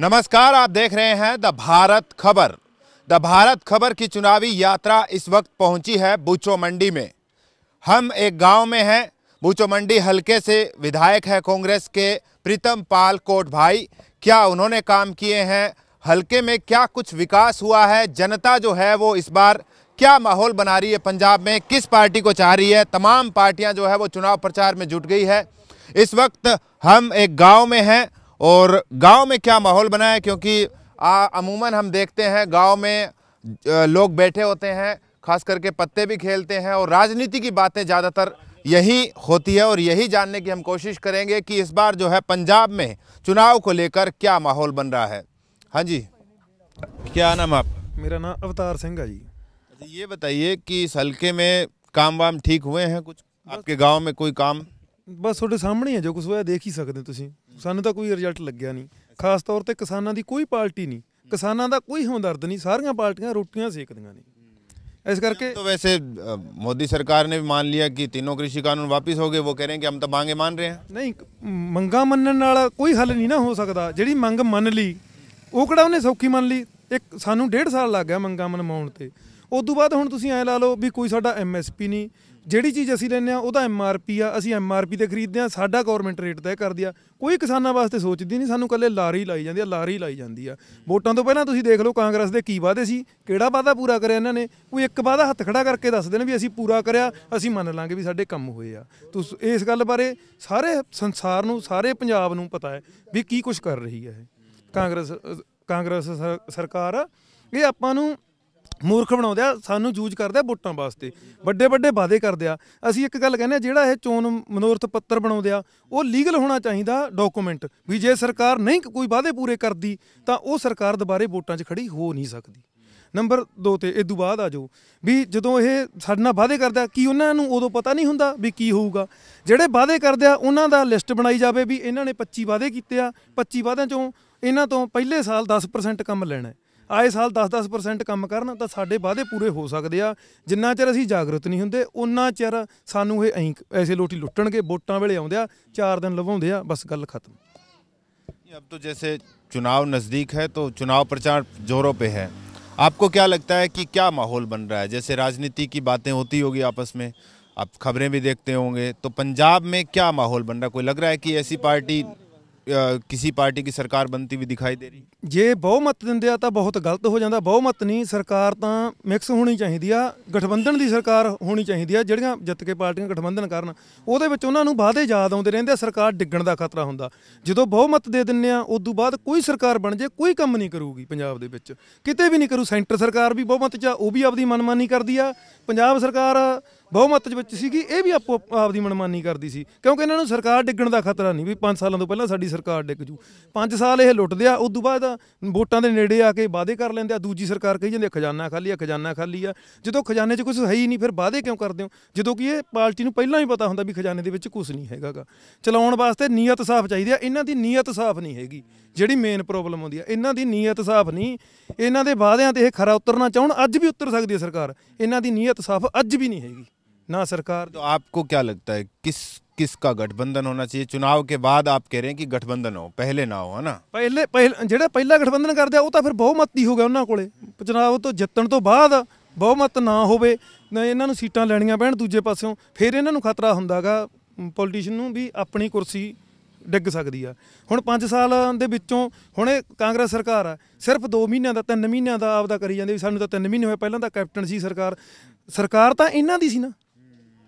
नमस्कार आप देख रहे हैं द भारत खबर द भारत खबर की चुनावी यात्रा इस वक्त पहुंची है बूचो मंडी में हम एक गांव में हैं बूचो मंडी हलके से विधायक है कांग्रेस के प्रीतम पाल कोट भाई क्या उन्होंने काम किए हैं हलके में क्या कुछ विकास हुआ है जनता जो है वो इस बार क्या माहौल बना रही है पंजाब में किस पार्टी को चाह रही है तमाम पार्टियां जो है वो चुनाव प्रचार में जुट गई है इस वक्त हम एक गांव में हैं और गांव में क्या माहौल बना है क्योंकि अमूमन हम देखते हैं गांव में लोग बैठे होते हैं खास करके पत्ते भी खेलते हैं और राजनीति की बातें ज़्यादातर यही होती है और यही जानने की हम कोशिश करेंगे कि इस बार जो है पंजाब में चुनाव को लेकर क्या माहौल बन रहा है हाँ जी क्या नाम आप मेरा नाम अवतार सिंह है जी ये बताइए कि इस हल्के में काम वाम ठीक हुए हैं ਕੁਝ आपके गांव में कोई काम ਬਸ ਤੁਹਾਡੇ ਸਾਹਮਣੇ ਹੈ ਜੋ ਕੁਝ ਹੋਇਆ ਦੇਖ ਹੀ ਸਕਦੇ ਹੋ ਤੁਸੀਂ ਸਾਨੂੰ ਤਾਂ ਕੋਈ ਰਿਜ਼ਲਟ ਲੱਗਿਆ ਨਹੀਂ ਖਾਸ ਤੌਰ ਤੇ ਕਿਸਾਨਾਂ ਦੀ ਕੋਈ ਪਾਰਟੀ ਨਹੀਂ ਕਿਸਾਨਾਂ ਦਾ ਕੋਈ ਹਮਦਰਦ ਨਹੀਂ ਸਾਰੀਆਂ ਪਾਰਟੀਆਂ ਰੋਟੀਆਂ ਸੇਕਦੀਆਂ ਨੇ इस करके तो वैसे अ, मोदी सरकार ने भी मान लिया कि तीनों कृषि कानून वापस हो गए वो कह रहे हैं कि हम तो मांगे मान रहे हैं ਨਹੀਂ ਮੰਗਾ ਮੰਨਣ ਨਾਲ ਕੋਈ ਹੱਲ ਨਹੀਂ ਨਾ ਹੋ ਸਕਦਾ ਜਿਹੜੀ ਮੰਗ ਮੰਨ ਲਈ ਉਹ ਕਿਹੜਾ ਉਹਨੇ ਸੌਖੀ ਮੰਨ ਲਈ ਇੱਕ ਸਾਨੂੰ ਡੇਢ ਸਾਲ ਲੱਗ ਗਿਆ ਮੰਗਾ ਮਨਵਾਉਣ ਤੇ ਉਸ ਤੋਂ ਬਾਅਦ ਹੁਣ ਤੁਸੀਂ ਐ ਲਾ ਲਓ ਵੀ ਕੋਈ ਸਾਡਾ ਐਮਐਸਪੀ ਨਹੀਂ ਜਿਹੜੀ ਚੀਜ਼ ਅਸੀਂ ਲੈਨੇ ਆ ਉਹਦਾ ਐਮਆਰਪੀ ਆ ਅਸੀਂ ਐਮਆਰਪੀ ਤੇ ਖਰੀਦਦੇ ਆ ਸਾਡਾ ਗਵਰਨਮੈਂਟ ਰੇਟ ਤੈਅ ਕਰਦੀ ਆ ਕੋਈ ਕਿਸਾਨਾਂ ਵਾਸਤੇ ਸੋਚਦੀ ਨਹੀਂ ਸਾਨੂੰ ਕੱਲੇ ਲਾਰੀ ਲਾਈ ਜਾਂਦੀ ਆ ਲਾਰੀ ਲਾਈ ਜਾਂਦੀ ਆ ਵੋਟਾਂ ਤੋਂ ਪਹਿਲਾਂ ਤੁਸੀਂ ਦੇਖ ਲਓ ਕਾਂਗਰਸ ਦੇ ਕੀ ਵਾਅਦੇ ਸੀ ਕਿਹੜਾ ਵਾਅਦਾ ਪੂਰਾ ਕਰਿਆ ਇਹਨਾਂ ਨੇ ਕੋਈ ਇੱਕ ਵਾਅਦਾ ਹੱਥ ਖੜਾ ਕਰਕੇ ਦੱਸਦੇ ਨੇ ਵੀ ਅਸੀਂ ਪੂਰਾ ਕਰਿਆ ਅਸੀਂ ਮੰਨ ਲਾਂਗੇ ਵੀ ਸਾਡੇ ਕੰਮ ਹੋਏ ਆ ਤੁਸ ਇਸ ਗੱਲ ਬਾਰੇ ਸਾਰੇ ਸੰਸਾਰ ਨੂੰ ਸਾਰੇ ਪੰਜਾਬ ਨੂੰ ਪਤਾ ਹੈ ਵੀ ਕੀ ਕੁਝ ਕਰ ਰਹੀ ਹੈ ਇਹ ਕਾਂਗਰਸ ਕਾਂਗਰਸ ਸਰਕਾਰ ਇਹ ਆਪਾਂ ਨੂੰ ਮੂਰਖ ਬਣਾਉਂਦੇ ਆ ਸਾਨੂੰ ਯੂਜ਼ ਕਰਦੇ ਆ ਵੋਟਾਂ ਵਾਸਤੇ ਵੱਡੇ ਵੱਡੇ ਵਾਅਦੇ ਕਰਦੇ ਆ ਅਸੀਂ ਇੱਕ ਗੱਲ ਕਹਿੰਦੇ ਆ ਜਿਹੜਾ ਇਹ ਚੋਣ ਮਨੋਰਥ ਪੱਤਰ ਬਣਾਉਂਦੇ ਆ ਉਹ ਲੀਗਲ ਹੋਣਾ ਚਾਹੀਦਾ ਡਾਕੂਮੈਂਟ ਵੀ ਜੇ ਸਰਕਾਰ ਨਹੀਂ ਕੋਈ ਵਾਅਦੇ ਪੂਰੇ ਕਰਦੀ ਤਾਂ ਉਹ ਸਰਕਾਰ ਦੁਬਾਰੇ ਵੋਟਾਂ 'ਚ ਖੜੀ ਹੋ ਨਹੀਂ ਸਕਦੀ ਨੰਬਰ 2 ਤੇ ਇਹ ਤੋਂ ਬਾਅਦ ਆ ਜਾਓ ਵੀ ਜਦੋਂ ਇਹ ਸਾਡੇ ਨਾਲ ਵਾਅਦੇ ਕਰਦਾ ਕੀ ਉਹਨਾਂ ਨੂੰ ਉਦੋਂ ਪਤਾ ਨਹੀਂ ਹੁੰਦਾ ਵੀ ਕੀ ਹੋਊਗਾ ਜਿਹੜੇ ਵਾਅਦੇ ਕਰਦੇ ਆ ਉਹਨਾਂ ਦਾ ਲਿਸਟ ਬਣਾਈ ਜਾਵੇ ਵੀ ਇਹਨਾਂ ਨੇ 25 ਵਾਅਦੇ ਕੀਤੇ ਆ 25 ਵਾਅਦਿਆਂ ਚੋਂ ਇਹਨਾਂ ਤੋਂ ਪਹਿਲੇ ਸਾਲ 10% ਕੰਮ ਲੈਣਾ आए साल दस दस ਪਰਸੈਂਟ कम ਕਰਨ ਤਾਂ ਸਾਡੇ ਵਾਅਦੇ ਪੂਰੇ ਹੋ ਸਕਦੇ ਆ ਜਿੰਨਾ ਚਿਰ ਅਸੀਂ ਜਾਗਰੂਕ ਨਹੀਂ ਹੁੰਦੇ ਉਹਨਾਂ ਚਿਰ ਸਾਨੂੰ ਇਹ ਐਂ ਐਸੇ ਲੋਟੀ ਲੁੱਟਣਗੇ ਵੋਟਾਂ ਵੇਲੇ ਆਉਂਦੇ ਆ 4 ਦਿਨ ਲਵਾਉਂਦੇ ਆ ਬਸ ਗੱਲ अब तो जैसे चुनाव नज़दीक है तो चुनाव प्रचार जोरों पर है आपको क्या लगता है कि क्या माहौल बन रहा है जैसे राजनीति की बातें होती होगी आपस में आप खबरें भी देखते होंगे तो पंजाब में क्या माहौल बन रहा है कोई लग रहा है कि ऐसी पार्टी ਕਿਸੇ ਪਾਰਟੀ ਦੀ ਸਰਕਾਰ ਬਣਤੀ ਵੀ ਦਿਖਾਈ ਦੇ ਰਹੀ ਜੇ ਬਹੁਮਤ ਦਿੰਦੇ ਆ ਤਾਂ ਬਹੁਤ ਗਲਤ ਹੋ ਜਾਂਦਾ ਬਹੁਮਤ ਨਹੀਂ ਸਰਕਾਰ ਤਾਂ ਮਿਕਸ ਹੋਣੀ ਚਾਹੀਦੀ ਆ ਗਠਬੰਧਨ ਦੀ ਸਰਕਾਰ ਹੋਣੀ ਚਾਹੀਦੀ ਆ ਜਿਹੜੀਆਂ ਜਿੱਤ ਕੇ ਪਾਰਟੀਆਂ ਗਠਬੰਧਨ ਕਰਨ ਉਹਦੇ ਵਿੱਚ ਉਹਨਾਂ ਨੂੰ ਵਾਅਦੇ ਯਾਦ ਆਉਂਦੇ ਰਹਿੰਦੇ ਆ ਸਰਕਾਰ ਡਿੱਗਣ ਦਾ ਖਤਰਾ ਹੁੰਦਾ ਜਦੋਂ ਬਹੁਮਤ ਦੇ ਦਿੰਨੇ ਆ ਉਸ ਤੋਂ ਬਾਅਦ ਕੋਈ ਸਰਕਾਰ ਬਣ ਜੇ ਕੋਈ ਕੰਮ ਨਹੀਂ ਕਰੂਗੀ ਪੰਜਾਬ ਦੇ ਵਿੱਚ ਕਿਤੇ ਵੀ ਨਹੀਂ ਕਰੂ ਸੈਂਟਰ ਸਰਕਾਰ ਵੀ ਬਹੁਮਤ 'ਚ ਉਹ ਵੀ ਆਪਦੀ ਮਨਮਾਨੀ ਕਰਦੀ ਆ ਪੰਜਾਬ ਸਰਕਾਰ ਬਹੁਮਤ ਦੇ ਵਿੱਚ ਸੀਗੀ ਇਹ ਵੀ ਆਪੋ ਆਪਦੀ ਮਨਮਾਨੀ ਕਰਦੀ ਸੀ ਕਿਉਂਕਿ ਇਹਨਾਂ ਨੂੰ ਸਰਕਾਰ ਡਿੱਗਣ ਦਾ ਖਤਰਾ ਨਹੀਂ ਵੀ 5 ਸਾਲਾਂ ਤੋਂ ਪਹਿਲਾਂ ਸਾਡੀ ਸਰਕਾਰ ਡਿੱਗ ਜੂ 5 ਸਾਲ ਇਹ ਲੁੱਟਦੇ ਆ ਉਦੋਂ ਬਾਅਦ ਵੋਟਾਂ ਦੇ ਨੇੜੇ ਆ ਕੇ ਵਾਅਦੇ ਕਰ ਲੈਂਦੇ ਆ ਦੂਜੀ ਸਰਕਾਰ ਕਹੀ ਜਾਂਦੇ ਖਜ਼ਾਨਾ ਖਾਲੀ ਆ ਖਜ਼ਾਨਾ ਖਾਲੀ ਆ ਜਦੋਂ ਖਜ਼ਾਨੇ 'ਚ ਕੁਝ ਹੈ ਹੀ ਨਹੀਂ ਫਿਰ ਵਾਅਦੇ ਕਿਉਂ ਕਰਦੇ ਹੋ ਜਦੋਂ ਕਿ ਇਹ ਪਾਰਟੀ ਨੂੰ ਪਹਿਲਾਂ ਹੀ ਪਤਾ ਹੁੰਦਾ ਵੀ ਖਜ਼ਾਨੇ ਦੇ ਵਿੱਚ ਕੁਝ ਨਹੀਂ ਹੈਗਾਗਾ ਚਲਾਉਣ ਵਾਸਤੇ ਨੀਅਤ ਸਾਫ਼ ਚਾਹੀਦੀ ਆ ਇਹਨਾਂ ਦੀ ਨੀਅਤ ਸਾਫ਼ ਨਹੀਂ ਹੈਗੀ ਜਿਹੜੀ ਮੇਨ ਪ੍ਰੋਬਲਮ ਹੁੰਦੀ ਆ ਇਹਨਾਂ ਦੀ ਨੀਅਤ ਸਾਫ਼ ਨਹੀਂ ਇਹਨਾਂ ਦੇ ਵਾਅਦਿਆਂ ਤੇ ਇਹ ਖਰਾ ਉਤਰਨਾ ਚਾਹਣ ਅੱਜ ਵੀ ਉਤਰ ਸਕਦੀ ਹੈ ਸਰਕਾਰ ਇਹਨਾਂ ਦੀ ਨੀਅਤ ਸਾਫ਼ ਅੱਜ ਵੀ ਨਹੀਂ ਹੈਗੀ ना सरकार तो आपको क्या लगता है किस किसका गठबंधन होना चाहिए चुनाव के बाद आप कह रहे हैं कि गठबंधन हो पहले ना हो है ਨਾ ਪਹਿਲੇ ਪਹਿਲ- ਜਿਹੜਾ ਪਹਿਲਾ ਗਠਬੰਧਨ ਕਰਦੇ ਆ ਉਹ ਤਾਂ ਫਿਰ ਬਹੁਮਤ ਦੀ ਹੋ ਗਿਆ ਉਹਨਾਂ ਕੋਲੇ ਚੁਣਾਵ ਤੋਂ ਜਿੱਤਣ ਤੋਂ ਬਾਅਦ ਬਹੁਮਤ ਨਾ ਹੋਵੇ ਨਾ ਇਹਨਾਂ ਨੂੰ ਸੀਟਾਂ ਲੈਣੀਆਂ ਪੈਣ ਦੂਜੇ ਪਾਸਿਓਂ ਫਿਰ ਇਹਨਾਂ ਨੂੰ ਖਤਰਾ ਹੁੰਦਾਗਾ ਪੋਲੀਟੀਸ਼ਨ ਨੂੰ ਵੀ ਆਪਣੀ kursੀ ਡਿੱਗ ਸਕਦੀ ਆ ਹੁਣ 5 ਸਾਲਾਂ ਦੇ ਵਿੱਚੋਂ ਹੁਣ ਇਹ ਕਾਂਗਰਸ ਸਰਕਾਰ ਆ ਸਿਰਫ 2 ਮਹੀਨਿਆਂ ਦਾ 3 ਮਹੀਨਿਆਂ ਦਾ ਆਪਦਾ ਕਰੀ ਜਾਂਦੇ ਵੀ ਸਾਨੂੰ ਤਾਂ 3 ਮਹੀਨੇ ਹੋਏ ਪਹਿਲਾਂ ਤਾਂ ਕੈਪਟਨ ਸੀ ਸਰਕਾਰ ਸਰਕਾਰ ਤਾਂ ਇਹਨਾਂ ਦੀ ਸੀ ਨਾ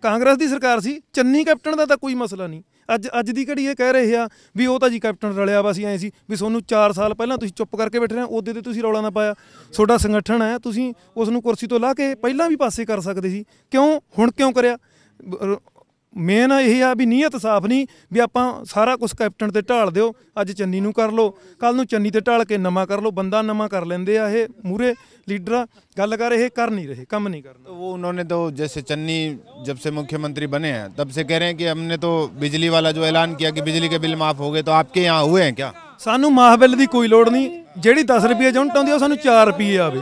ਕਾਂਗਰਸ ਦੀ ਸਰਕਾਰ ਸੀ ਚੰਨੀ ਕੈਪਟਨ ਦਾ ਤਾਂ ਕੋਈ ਮਸਲਾ ਨਹੀਂ ਅੱਜ ਅੱਜ ਦੀ ਘੜੀ ਇਹ ਕਹਿ ਰਹੇ ਆ ਵੀ ਉਹ ਤਾਂ ਜੀ ਕੈਪਟਨ ਰਲਿਆ ਵਾ ਸੀ ਐ ਸੀ ਵੀ ਤੁਹਾਨੂੰ 4 ਸਾਲ ਪਹਿਲਾਂ ਤੁਸੀਂ ਚੁੱਪ ਕਰਕੇ ਬੈਠੇ ਰਹੇ ਉਹਦੇ ਤੇ ਤੁਸੀਂ ਰੌਲਾ ਨਾ ਪਾਇਆ ਤੁਹਾਡਾ ਸੰਗਠਨ ਹੈ ਤੁਸੀਂ ਉਸ ਨੂੰ ਕੁਰਸੀ ਤੋਂ ਲਾ ਕੇ ਪਹਿਲਾਂ ਵੀ ਪਾਸੇ ਕਰ ਸਕਦੇ ਸੀ ਕਿਉਂ ਹੁਣ ਕਿਉਂ ਕਰਿਆ ਮੇਨ ਇਹ ਆ ਵੀ ਨੀਅਤ ਸਾਫ਼ ਨਹੀਂ ਵੀ ਆਪਾਂ ਸਾਰਾ ਕੁਝ ਕੈਪਟਨ ਤੇ ਢਾਲ ਦਿਓ ਅੱਜ ਚੰਨੀ ਨੂੰ ਕਰ ਲਓ ਕੱਲ ਨੂੰ ਚੰਨੀ ਤੇ ਢਾਲ ਕੇ ਨਵਾਂ ਕਰ ਲਓ ਬੰਦਾ ਨਵਾਂ ਕਰ ਲੈਂਦੇ ਆ ਇਹ ਮੂਰੇ ਲੀਡਰ ਗੱਲ ਕਰ ਇਹ ਕਰ ਨਹੀਂ ਰਹੇ ਕੰਮ ਨਹੀਂ ਕਰਨਾ ਉਹ ਉਹਨਾਂ ਨੇ ਤਾਂ ਜਿਵੇਂ ਚੰਨੀ जब ਸੇ ਮੁੱਖ ਮੰਤਰੀ ਬਨੇ ਹੈ ਤਬ ਸੇ ਕਹਿ ਰਹੇ ਕਿ ਹਮਨੇ तो ਬਿਜਲੀ ਵਾਲਾ ਜੋ ਐਲਾਨ ਕੀਤਾ ਕਿ ਬਿਜਲੀ ਕੇ ਬਿੱਲ ਮਾਫ ਹੋ ਗਏ ਤਾਂ ਆਪਕੇ ਯਹਾਂ ਹੋਏ ਹੈ ਕਿਆ ਸਾਨੂੰ ਮਾਫ ਬਿੱਲ ਦੀ ਕੋਈ ਲੋੜ ਨਹੀਂ ਜਿਹੜੀ 10 ਰੁਪਏ ਜੁਨਟ ਆਉਂਦੀ ਆ ਸਾਨੂੰ 4 ਰੁਪਏ ਆਵੇ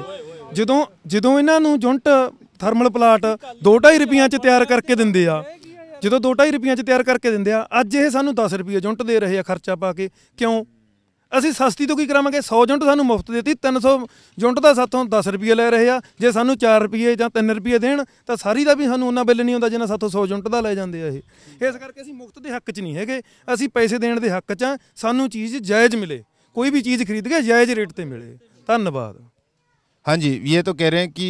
ਜਦੋਂ ਜਦੋਂ ਇਹਨਾਂ ਨੂੰ ਜੁਨਟ ਥਰਮਲ ਪਲਾਟ 2.5 ਰੁਪਈਆਂ ਚ ਤਿਆਰ ਕਰਕੇ ਦਿੰਦੇ ਆ ਜਦੋਂ 2.5 ਰੁਪਈਆਂ 'ਚ ਤਿਆਰ ਕਰਕੇ ਦਿੰਦੇ ਆ ਅੱਜ ਇਹ ਸਾਨੂੰ 10 ਰੁਪਏ ਜੁੰਟ ਦੇ ਰਹੇ ਆ ਖਰਚਾ ਪਾ ਕੇ ਕਿਉਂ ਅਸੀਂ ਸਸਤੀ ਤੋਂ ਕੀ ਕਰਾਵਾਂਗੇ 100 ਜੁੰਟ ਸਾਨੂੰ ਮੁਫਤ ਦਿੱਤੀ 300 ਜੁੰਟ ਦਾ ਸਾਥੋਂ 10 ਰੁਪਏ ਲੈ ਰਹੇ ਆ ਜੇ ਸਾਨੂੰ 4 ਰੁਪਏ ਜਾਂ 3 ਰੁਪਏ ਦੇਣ ਤਾਂ ਸਾਰੀ ਦਾ ਵੀ ਸਾਨੂੰ ਉਹਨਾਂ ਬਿੱਲ ਨਹੀਂ ਹੁੰਦਾ ਜਿੰਨਾ ਸਾਥੋਂ 100 ਜੁੰਟ ਦਾ ਲੈ ਜਾਂਦੇ ਆ ਇਹ ਇਸ ਕਰਕੇ ਅਸੀਂ ਮੁਫਤ ਦੇ ਹੱਕ 'ਚ ਨਹੀਂ ਹੈਗੇ ਅਸੀਂ ਪੈਸੇ ਦੇਣ ਦੇ ਹੱਕ 'ਚ ਆ ਸਾਨੂੰ ਚੀਜ਼ ਜਾਇਜ਼ ਮਿਲੇ ਕੋਈ ਵੀ ਚੀਜ਼ ਖਰੀਦ ਕੇ ਜਾਇਜ਼ ਰੇਟ ਤੇ ਮਿਲੇ ਧੰਨਵਾਦ ਹਾਂਜੀ ਇਹ ਤਾਂ ਕਹਿ ਰਹੇ ਕਿ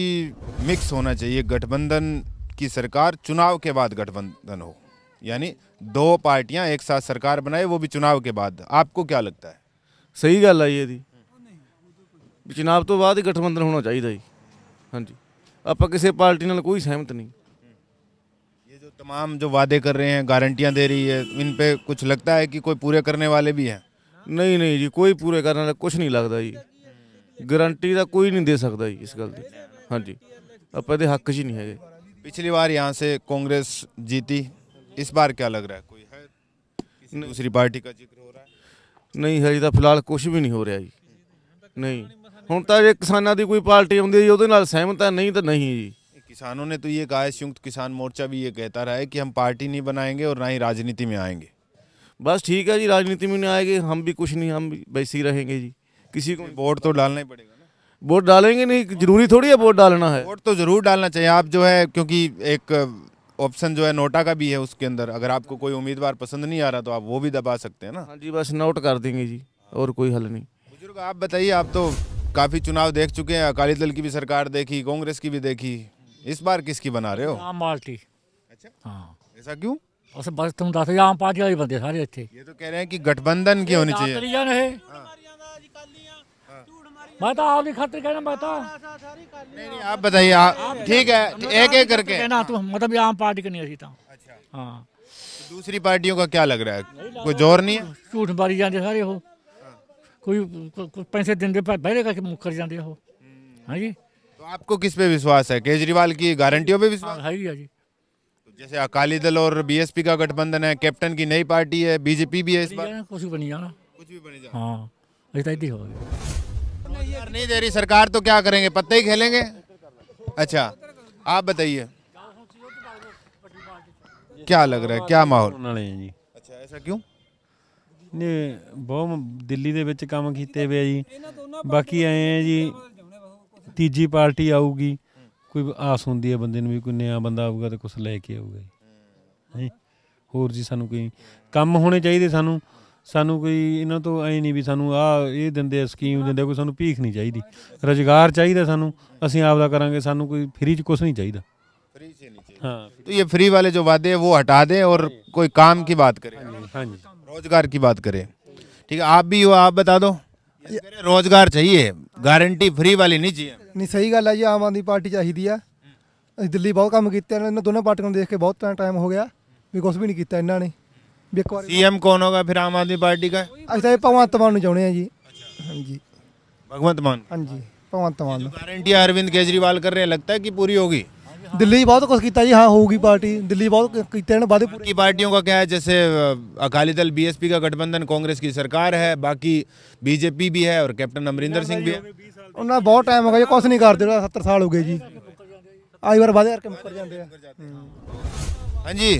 ਮਿਕਸ ਹੋਣਾ ਚਾਹੀਏ ਗਠਬੰਧਨ की सरकार चुनाव के बाद गठबंधन हो यानी दो पार्टियां एक साथ सरकार बनाए वो भी चुनाव के बाद आपको क्या लगता है सही गल है जी चुनाव तो बाद गठबंधन होना चाहिए जी हाँ जी आप किसी पार्टी ना कोई सहमत नहीं ये जो तमाम जो वादे कर रहे हैं गारंटियां दे रही है इन पर कुछ लगता है कि कोई पूरे करने वाले भी हैं नहीं नहीं जी कोई पूरे करने वाला कुछ नहीं लगता जी गारंटी का कोई नहीं दे सकता जी इस गल हाँ जी आप हक च नहीं है पिछली बार यहाँ से कांग्रेस जीती इस बार क्या लग रहा है कोई है किसी दूसरी पार्टी का जिक्र हो रहा है नहीं है जी तो फिलहाल कुछ भी नहीं हो रहा जी नहीं हूँ तो ਕਿਸਾਨਾਂ ਦੀ की कोई पार्टी आँदी जी ਉਹਦੇ सहमत है नहीं तो नहीं जी किसानों ने तो ये कहा है संयुक्त किसान मोर्चा भी ये कहता रहा है कि हम पार्टी नहीं बनाएंगे और ना ही राजनीति में आएंगे बस ठीक है जी राजनीति में नहीं आएंगे हम भी कुछ नहीं हम भी वैसे ही रहेंगे जी किसी को वोट तो डालना ही पड़ेगा वोट डालेंगे नहीं जरूरी थोड़ी है वोट डालना है वोट तो जरूर डालना चाहिए आप जो है क्योंकि एक ऑप्शन जो है नोटा का भी है उसके अंदर अगर आपको कोई उम्मीदवार पसंद नहीं आ रहा तो आप वो भी दबा सकते हैं ना हाँ जी बस नोट कर देंगे जी और कोई हल नहीं बुजुर्ग आप बताइए आप तो काफ़ी चुनाव देख चुके हैं अकाली दल की भी सरकार देखी कांग्रेस की भी देखी इस बार किसकी बना रहे हो आम पार्टी अच्छा हाँ ऐसा क्यों बस तुम दस आम पार्टी वाले बंदे सारे अच्छे ये तो कह रहे हैं कि गठबंधन की होनी चाहिए बता तो आपकी खातिर कहना बता नहीं नहीं आप बताइए आप ठीक है एक एक करके कहना तू तो मतलब आम पार्टी का नहीं सीता अच्छा हाँ दूसरी पार्टियों का क्या लग रहा है कोई जोर नहीं है झूठ मारी जाते सारे हो कोई पैसे दिन बहरे करके मुख कर जाते हो हम्म। हाँ जी तो आपको किस पे विश्वास है केजरीवाल की गारंटियों पे विश्वास हाँ, है जी जी तो जैसे अकाली दल और बीएसपी का गठबंधन है कैप्टन की नई पार्टी है बीजेपी भी है इस बार कुछ भी बनी जाना कुछ भी बनी जाना हाँ ऐसा ही होगा नहीं दे रही सरकार तो क्या करेंगे पत्ते ही खेलेंगे अच्छा आप बताइए क्या लग रहा है क्या ਮਾਹੌਲ ਉਹਨਾਂ ਨੇ ਜੀ ਅੱਛਾ ਐਸਾ ਕਿਉਂ ਨੇ ਬਹੁਤ ਦਿੱਲੀ ਦੇ ਵਿੱਚ ਕੰਮ ਕੀਤੇ ਵੇ ਆ ਜੀ ਬਾਕੀ ਆਏ ਆ ਜੀ ਤੀਜੀ ਪਾਰਟੀ ਆਊਗੀ ਕੋਈ ਆਸ ਹੁੰਦੀ ਹੈ ਬੰਦੇ ਨੂੰ ਵੀ ਕੋਈ ਨਿਆ ਬੰਦਾ ਆਊਗਾ ਤੇ ਕੁਝ ਲੈ ਕੇ ਆਊਗਾ ਜੀ ਹੋਰ ਜੀ ਸਾਨੂੰ ਕੋਈ ਕੰਮ ਹੋਣੇ ਚਾਹੀਦੇ ਸਾਨੂੰ ਸਾਨੂੰ ਕੋਈ ਇਹਨਾਂ ਤੋਂ ਐ ਨਹੀਂ ਵੀ ਸਾਨੂੰ ਆ ਇਹ ਦਿੰਦੇ ਸਕੀਮ ਦਿੰਦੇ ਕੋਈ ਸਾਨੂੰ ਭੀਖ ਨਹੀਂ ਚਾਹੀਦੀ ਰੋਜ਼ਗਾਰ ਚਾਹੀਦਾ ਸਾਨੂੰ ਅਸੀਂ ਆਪ ਦਾ ਕਰਾਂਗੇ ਸਾਨੂੰ ਕੋਈ ਫ੍ਰੀ ਚ ਕੁਝ ਨਹੀਂ ਚਾਹੀਦਾ ਫ੍ਰੀ ਚ ਨਹੀਂ ਚਾਹੀਦਾ ਹਾਂ ਤੇ ਇਹ ਫ੍ਰੀ ਵਾਲੇ ਜੋ ਵਾਦੇ ਉਹ ਹਟਾ ਦੇ ਔਰ ਕੋਈ ਕੰਮ ਕੀ ਬਾਤ ਕਰੇ ਹਾਂਜੀ ਰੋਜ਼ਗਾਰ ਕੀ ਬਾਤ ਕਰੇ ਠੀਕ ਹੈ ਆਪ ਵੀ ਉਹ ਆਪ ਬਤਾ ਦੋ ਰੋਜ਼ਗਾਰ ਚਾਹੀਏ ਗਾਰੰਟੀ ਫ੍ਰੀ ਵਾਲੀ ਨਹੀਂ ਚਾਹੀਏ ਨਹੀਂ ਸਹੀ ਗੱਲ ਹੈ ਜੀ ਆਮ ਆਦਮੀ ਪਾਰਟੀ ਚਾਹੀਦੀ ਆ ਅਸੀਂ ਦਿੱਲੀ ਬਹੁਤ ਕੰਮ ਕੀਤੇ ਇਹਨਾਂ ਦੋਨਾਂ ਪਾਰਟੀਆਂ ਨੂੰ ਦੇਖ ਕੇ ਬਹੁਤ ਟਾਈਮ ਹੋ ਗਿਆ ਵੀ ਕੁਝ ਵੀ ਨਹੀਂ ਕੀਤਾ ਇਹਨਾਂ ਨੇ सीएम कौन होगा फिर आम आदमी पार्टी का अच्छा भगवंत मान जी हाँ जी भगवंत मान हाँ जी भगवंत मान गारंटी अरविंद केजरीवाल कर रहे हैं लगता है कि पूरी होगी दिल्ली बहुत कुछ किया जी हाँ होगी पार्टी दिल्ली बहुत किते हैं पार्टियों का क्या है जैसे अकाली दल बीएसपी का गठबंधन कांग्रेस की सरकार है बाकी बीजेपी भी है और कैप्टन अमरिंदर सिंह भी है बहुत टाइम होगा जी कुछ नहीं करते सत्तर साल हो गए जी आई बार बाद हाँ जी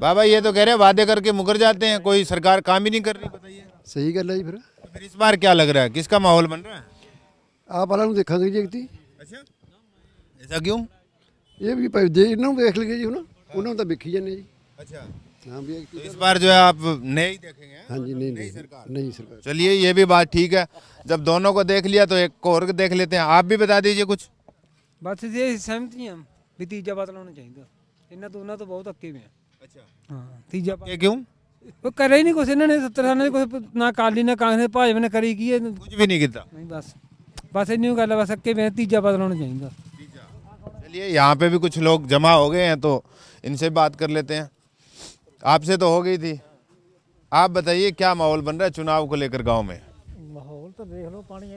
बाबा ये तो कह रहे हैं वादे करके मुकर जाते हैं कोई सरकार काम ही नहीं कर रही बताइए सही कर है फिर तो फिर इस बार क्या लग रहा है किसका माहौल बन रहा है आप अलग देखा गई जी एक अच्छा ऐसा क्यों ये भी दे इन्होंने देख लगे जी ना उन्होंने तो देखी जाने जी अच्छा हाँ भैया तो इस बार जो है आप नए ही देखेंगे हाँ जी नहीं नहीं सरकार नहीं सरकार चलिए ये भी बात ठीक है जब दोनों को देख लिया तो एक को और देख लेते हैं आप भी बता दीजिए कुछ बस ये सहमति हम भी तीजा बात बदलाना चाहिए तो। इन्हें तो उन्हें तो बहुत अक्के में हैं ਤੀਜਾ ਕਿਉਂ ਉਹ ਨਹੀਂ ਕੁਛ ਇਹਨਾਂ ਨੇ 70 ਸਾਲਾਂ ਦੇ ਕੁਛ ਨਾ ਕਾਲੀ ਨਾ ਕਾਂਗਰਸ ਭਾਜਪਾ ਨੇ ਕਰੀ ਕੀ ਕੁਝ ਵੀ ਨਹੀਂ ਕੀਤਾ नहीं बस भी कुछ लोग जमा हो गए तो बात कर लेते हैं आपसे तो हो गई थी आप बताइए क्या माहौल बन रहा है चुनाव को लेकर गांव में माहौल तो देख लो पानी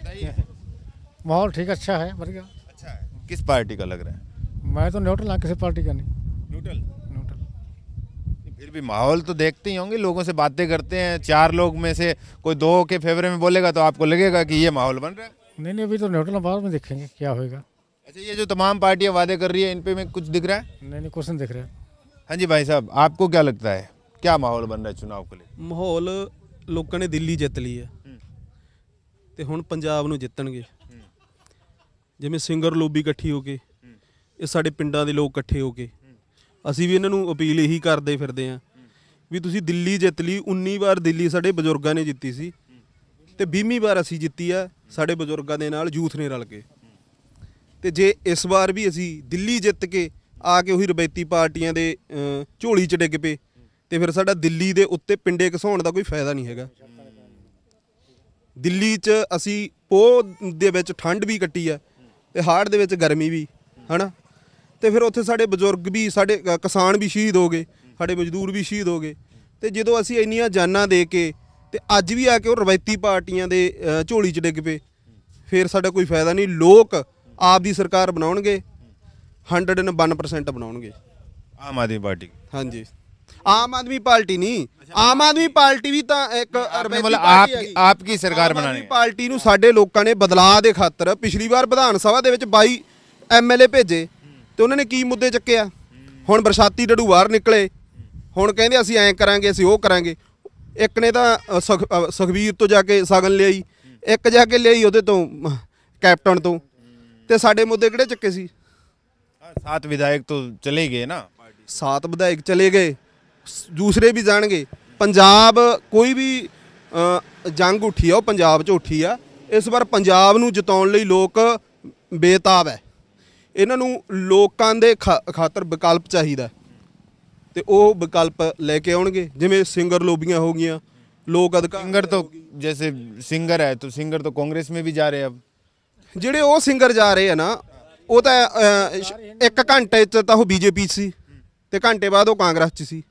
बताइए अच्छा, अच्छा है किस पार्टी का लग रहा है मैं तो न्यूट्रल हाँ किसी पार्टी का नहीं न्यूट्रल न्यूट्रल फिर भी माहौल तो देखते ही होंगे लोगों से बातें करते हैं चार लोग में से कोई दो के फेवर में बोलेगा तो आपको लगेगा कि ये माहौल बन रहा है नहीं नहीं अभी तो न्यूट्रल बाद में देखेंगे क्या होगा अच्छा ये जो तमाम पार्टियां वादे कर रही है इन पे में कुछ दिख रहा है नहीं नहीं कुछ दिख रहा है हाँ जी भाई साहब आपको क्या लगता है क्या माहौल बन रहा है चुनाव के लिए माहौल लोगों ने दिल्ली जित ली है हम्म। तो हूँ पंजाब ਨੂੰ ਜਿੱਤਣਗੇ ਜਿਵੇਂ ਸਿੰਗਰ ਲੋਬੀ ਇਕੱਠੀ ਹੋ ਕੇ ਇਹ ਸਾਡੇ ਪਿੰਡਾਂ ਦੇ ਲੋਕ ਇਕੱਠੇ ਹੋ ਕੇ ਅਸੀਂ ਵੀ ਇਹਨਾਂ ਨੂੰ ਅਪੀਲ ਇਹੀ ਕਰਦੇ ਫਿਰਦੇ ਆ ਵੀ ਤੁਸੀਂ ਦਿੱਲੀ ਜਿੱਤ ਲਈ 19 ਵਾਰ ਦਿੱਲੀ ਸਾਡੇ ਬਜ਼ੁਰਗਾਂ ਨੇ ਜਿੱਤੀ ਸੀ ਤੇ 20ਵੀਂ ਵਾਰ ਅਸੀਂ ਜਿੱਤੀ ਆ ਸਾਡੇ ਬਜ਼ੁਰਗਾਂ ਦੇ ਨਾਲ ਯੂਥ ਨੇ ਰਲ ਕੇ ਤੇ ਜੇ ਇਸ ਵਾਰ ਵੀ ਅਸੀਂ ਦਿੱਲੀ ਜਿੱਤ ਕੇ ਆ ਕੇ ਉਹੀ ਰਵਾਇਤੀ ਪਾਰਟੀਆਂ ਦੇ ਝੋਲੀ ਚ ਡਿੱਗ ਪਏ ਤੇ ਫਿਰ ਸਾਡਾ ਦਿੱਲੀ ਦੇ ਉੱਤੇ ਪਿੰਡੇ ਘਸਾਉਣ ਦਾ ਕੋਈ ਫਾਇਦਾ ਨਹੀਂ ਹੈਗਾ ਦਿੱਲੀ 'ਚ ਅਸੀਂ ਪੋ ਦੇ ਵਿੱਚ ਠੰਡ ਵੀ ਕੱਟੀ ਆ ਤੇ ਹਾੜ ਦੇ ਵਿੱਚ ਗਰਮੀ ਵੀ ਹਨਾ ਤੇ ਫਿਰ ਉੱਥੇ ਸਾਡੇ ਬਜ਼ੁਰਗ ਵੀ ਸਾਡੇ ਕਿਸਾਨ ਵੀ ਸ਼ਹੀਦ ਹੋ ਗਏ ਸਾਡੇ ਮਜ਼ਦੂਰ ਵੀ ਸ਼ਹੀਦ ਹੋ ਗਏ ਤੇ ਜਦੋਂ ਅਸੀਂ ਇੰਨੀਆਂ ਜਾਨਾਂ ਦੇ ਕੇ ਤੇ ਅੱਜ ਵੀ ਆ ਕੇ ਉਹ ਰਵਾਇਤੀ ਪਾਰਟੀਆਂ ਦੇ ਝੋਲੀ 'ਚ ਡਿੱਗ ਪਏ ਫਿਰ ਸਾਡਾ ਕੋਈ ਫਾਇਦਾ ਨਹੀਂ ਲੋਕ ਆਪ ਦੀ ਸਰਕਾਰ ਬਣਾਉਣਗੇ 101% ਬਣਾਉਣਗੇ ਆਮ ਆਦਮੀ ਪਾਰਟੀ ਹਾਂਜੀ ਆਮ ਆਦਮੀ ਪਾਰਟੀ ਨਹੀਂ ਆਮ ਆਦਮੀ ਪਾਰਟੀ ਵੀ ਤਾਂ ਇੱਕ ਰਵਾਇਤੀ ਮਤਲਬ ਆਪ ਆਪ ਕੀ ਸਰਕਾਰ ਬਣਾਣੀ ਹੈ ਪਾਰਟੀ ਨੂੰ ਸਾਡੇ ਲੋਕਾਂ ਨੇ ਬਦਲਾਅ ਦੇ ਖਾਤਰ ਪਿਛਲੀ ਵਾਰ ਵਿਧਾਨ ਸਭਾ ਦੇ ਵਿੱਚ 22 ਐਮਐਲਏ ਭੇਜੇ ਤੇ ਉਹਨਾਂ ਨੇ ਕੀ ਮੁੱਦੇ ਚੱਕੇ ਆ ਹੁਣ ਬਰਸਾਤੀ ਡੜੂ ਬਾਹਰ ਨਿਕਲੇ ਹੁਣ ਕਹਿੰਦੇ ਅਸੀਂ ਐਂ ਕਰਾਂਗੇ ਅਸੀਂ ਉਹ ਕਰਾਂਗੇ ਇੱਕ ਨੇ ਤਾਂ ਸੁਖਵੀਰ ਤੋਂ ਜਾ ਕੇ ਸਾਗਨ ਲਈ ਇੱਕ ਜਾ ਕੇ ਲਈ ਉਹਦੇ ਤੋਂ ਕੈਪਟਨ ਤੋਂ ਤੇ ਸਾਡੇ ਮੁੱਦੇ ਕਿਹੜੇ ਚੱਕੇ ਸੀ ਸਾਤ ਵਿਧਾਇਕ ਤੋਂ ਚਲੇ ਗਏ ਨਾ ਸਾਤ ਵਿਧਾਇਕ ਚਲੇ ਗਏ ਦੂਸਰੇ ਵੀ ਜਾਣਗੇ ਪੰਜਾਬ ਕੋਈ ਵੀ ਜੰਗ ਉੱਠੀ ਆ ਉਹ ਪੰਜਾਬ 'ਚ ਉੱਠੀ ਆ ਇਸ ਵਾਰ ਪੰਜਾਬ ਨੂੰ ਜਿਤਾਉਣ ਲਈ ਲੋਕ ਬੇਤਾਬ ਹੈ ਇਹਨਾਂ ਨੂੰ ਲੋਕਾਂ ਦੇ ਖਾਤਰ ਵਿਕਲਪ ਚਾਹੀਦਾ ਤੇ ਉਹ ਵਿਕਲਪ ਲੈ ਕੇ ਆਉਣਗੇ ਜਿਵੇਂ ਸਿੰਗਰ ਲੋਬੀਆਂ ਹੋ ਗਈਆਂ ਲੋਕ ਅਧਿਕਾਰ ਸਿੰਗਰ ਤੋਂ ਜੈਸੇ ਸਿੰਗਰ ਹੈ ਤਾਂ ਸਿੰਗਰ ਤਾਂ ਕਾਂਗਰਸ ਮੇ ਵੀ ਜਾ ਰਹੇ ਆ ਜਿਹੜੇ ਉਹ ਸਿੰਗਰ ਜਾ ਰਹੇ ਆ ਨਾ ਉਹ ਤਾਂ ਇੱਕ ਘੰਟੇ ਚ ਤਾਂ ਉਹ ਬੀਜੇਪੀ ਸੀ ਤੇ ਘੰਟੇ ਬਾਅਦ ਉਹ ਕਾਂਗਰਸ ਚ ਸੀ